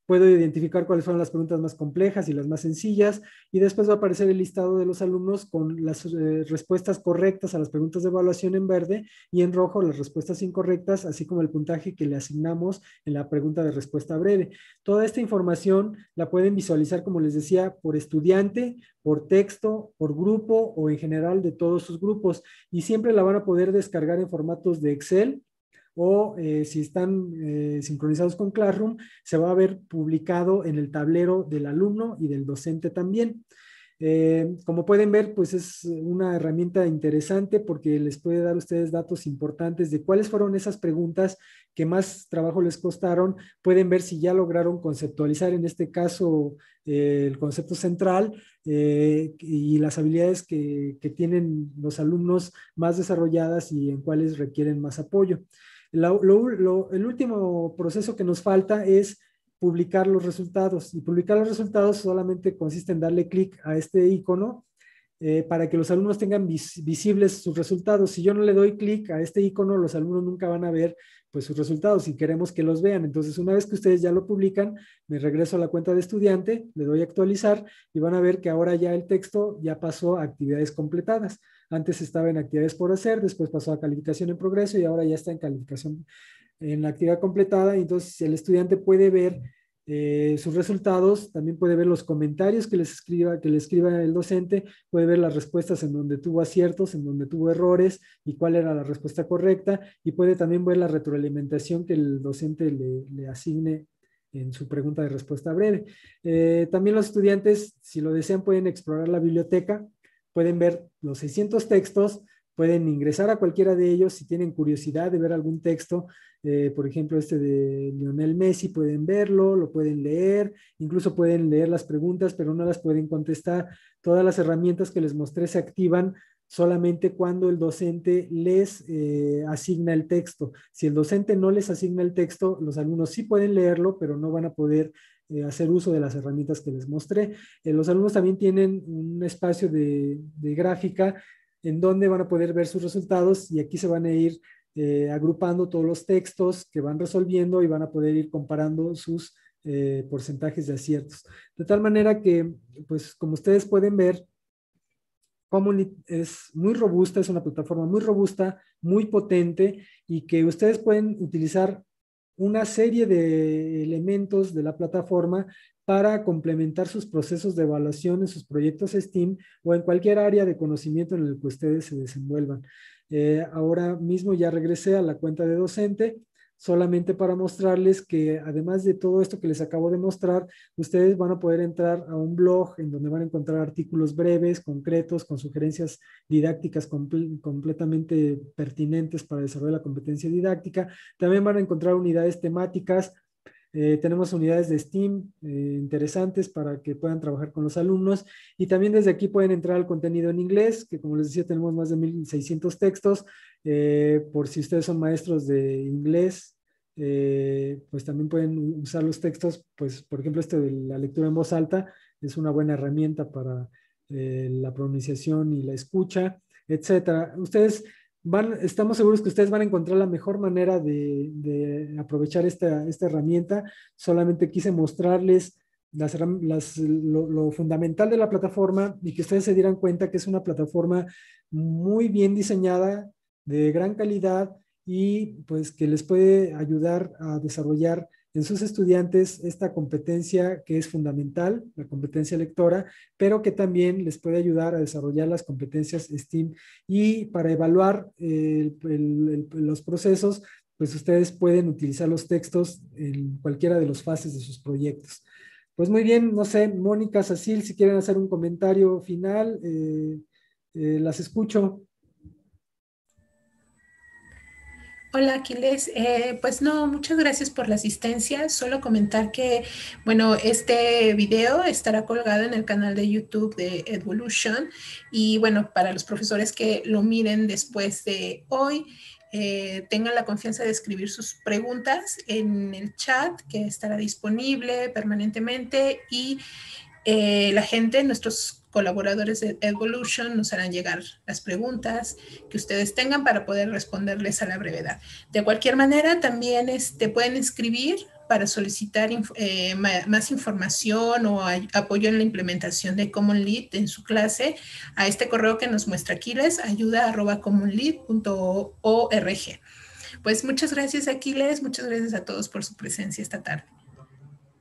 puedo identificar cuáles fueron las preguntas más complejas y las más sencillas, y después va a aparecer el listado de los alumnos con las eh, respuestas correctas a las preguntas de evaluación en verde y en rojo las respuestas incorrectas, así como el puntaje que le asignamos en la pregunta de respuesta breve. Toda esta información la pueden visualizar, como les decía, por estudiante, por texto, por grupo o en general de todos sus grupos, y siempre la van a poder descargar en formatos de Excel o eh, si están eh, sincronizados con Classroom, se va a ver publicado en el tablero del alumno y del docente también. Eh, como pueden ver, pues es una herramienta interesante porque les puede dar a ustedes datos importantes de cuáles fueron esas preguntas que más trabajo les costaron. Pueden ver si ya lograron conceptualizar, en este caso, el concepto central y las habilidades que tienen los alumnos más desarrolladas y en cuáles requieren más apoyo el último proceso que nos falta es publicar los resultados. Y publicar los resultados solamente consiste en darle clic a este icono eh, para que los alumnos tengan visibles sus resultados. Si yo no le doy clic a este icono, los alumnos nunca van a ver pues, sus resultados y queremos que los vean. Entonces, una vez que ustedes ya lo publican, me regreso a la cuenta de estudiante, le doy actualizar y van a ver que ahora ya el texto ya pasó a actividades completadas. Antes estaba en actividades por hacer, después pasó a calificación en progreso y ahora ya está en calificación en la actividad completada. entonces el estudiante puede ver eh, sus resultados, también puede ver los comentarios que les escriba, que le escriba el docente, puede ver las respuestas en donde tuvo aciertos, en donde tuvo errores y cuál era la respuesta correcta, y puede también ver la retroalimentación que el docente le, asigne en su pregunta de respuesta breve. Eh, también los estudiantes, si lo desean, pueden explorar la biblioteca pueden ver los 600 textos, pueden ingresar a cualquiera de ellos si tienen curiosidad de ver algún texto, eh, por ejemplo este de Lionel Messi, pueden verlo, lo pueden leer, incluso pueden leer las preguntas, pero no las pueden contestar. Todas las herramientas que les mostré se activan solamente cuando el docente les eh, asigna el texto. Si el docente no les asigna el texto, los alumnos sí pueden leerlo, pero no van a poder eh, hacer uso de las herramientas que les mostré. Eh, los alumnos también tienen un espacio de, gráfica en donde van a poder ver sus resultados y aquí se van a ir eh, agrupando todos los textos que van resolviendo y van a poder ir comparando sus porcentajes de aciertos. De tal manera que, pues como ustedes pueden ver, es muy robusta, es una plataforma muy robusta, muy potente y que ustedes pueden utilizar una serie de elementos de la plataforma para complementar sus procesos de evaluación en sus proyectos STEAM o en cualquier área de conocimiento en el que ustedes se desenvuelvan. Eh, ahora mismo ya regresé a la cuenta de docente solamente para mostrarles que además de todo esto que les acabo de mostrar, ustedes van a poder entrar a un blog en donde van a encontrar artículos breves, concretos, con sugerencias didácticas completamente pertinentes para desarrollar la competencia didáctica. También van a encontrar unidades temáticas eh, tenemos unidades de STEAM eh, interesantes para que puedan trabajar con los alumnos y también desde aquí pueden entrar al contenido en inglés, que como les decía tenemos más de 1.600 textos. Eh, por si ustedes son maestros de inglés, pues también pueden usar los textos, pues por ejemplo este de la lectura en voz alta es una buena herramienta para la pronunciación y la escucha, etcétera. Ustedes estamos seguros que ustedes van a encontrar la mejor manera de, aprovechar esta, herramienta. Solamente quise mostrarles las, lo, fundamental de la plataforma y que ustedes se dieran cuenta que es una plataforma muy bien diseñada, de gran calidad y pues que les puede ayudar a desarrollar en sus estudiantes esta competencia que es fundamental, la competencia lectora, pero que también les puede ayudar a desarrollar las competencias STEAM. Y para evaluar eh, los procesos, pues ustedes pueden utilizar los textos en cualquiera de las fases de sus proyectos. Pues muy bien, no sé, Mónica, Sacil, si quieren hacer un comentario final, eh, eh, las escucho. Hola Aquiles, eh, pues no, muchas gracias por la asistencia. Solo comentar que, bueno, este video estará colgado en el canal de YouTube de Evolution y bueno, para los profesores que lo miren después de hoy, eh, tengan la confianza de escribir sus preguntas en el chat que estará disponible permanentemente y eh, la gente, nuestros colaboradores de Evolution nos harán llegar las preguntas que ustedes tengan para poder responderles a la brevedad. De cualquier manera, también este, pueden escribir para solicitar eh, más información o apoyo en la implementación de Common Lead en su clase a este correo que nos muestra Aquiles, ayuda.commonlead.org. Pues muchas gracias Aquiles, muchas gracias a todos por su presencia esta tarde.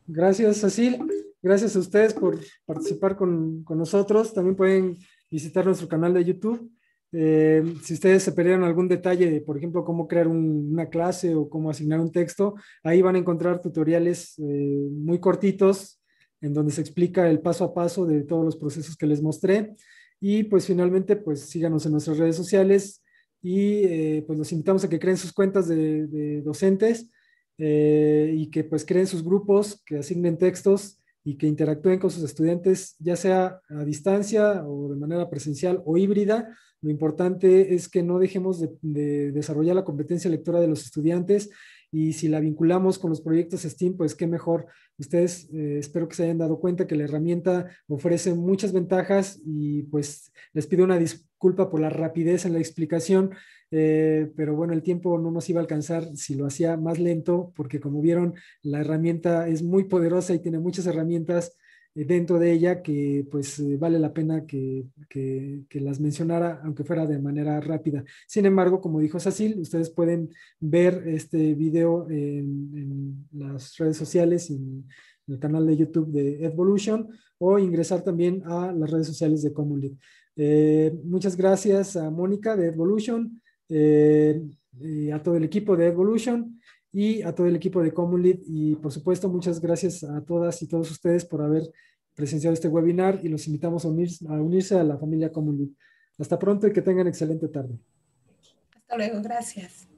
Gracias, Cecil. Gracias a ustedes por participar con, con nosotros. También pueden visitar nuestro canal de YouTube. Eh, si ustedes se perdieron algún detalle, de, por ejemplo, cómo crear una clase o cómo asignar un texto, ahí van a encontrar tutoriales eh, muy cortitos en donde se explica el paso a paso de todos los procesos que les mostré. Y pues finalmente, pues síganos en nuestras redes sociales y eh, pues los invitamos a que creen sus cuentas de, de docentes y que pues creen sus grupos, que asignen textos y que interactúen con sus estudiantes, ya sea a distancia o de manera presencial o híbrida. Lo importante es que no dejemos de, desarrollar la competencia lectora de los estudiantes y si la vinculamos con los proyectos STEAM, pues qué mejor. Ustedes eh, espero que se hayan dado cuenta que la herramienta ofrece muchas ventajas y pues les pido una disculpa por la rapidez en la explicación, eh, pero bueno, el tiempo no nos iba a alcanzar si lo hacía más lento, porque como vieron, la herramienta es muy poderosa y tiene muchas herramientas eh, dentro de ella que pues eh, vale la pena que, las mencionara, aunque fuera de manera rápida. Sin embargo, como dijo Cecil, ustedes pueden ver este video en, las redes sociales, en el canal de YouTube de Evolution o ingresar también a las redes sociales de CommonLit. Eh, muchas gracias a Mónica de Evolution, a todo el equipo de Evolution y a todo el equipo de CommonLead. Y por supuesto, muchas gracias a todas y todos ustedes por haber presenciado este webinar y los invitamos a, unirse a la familia CommonLead. Hasta pronto y que tengan excelente tarde. Hasta luego, gracias.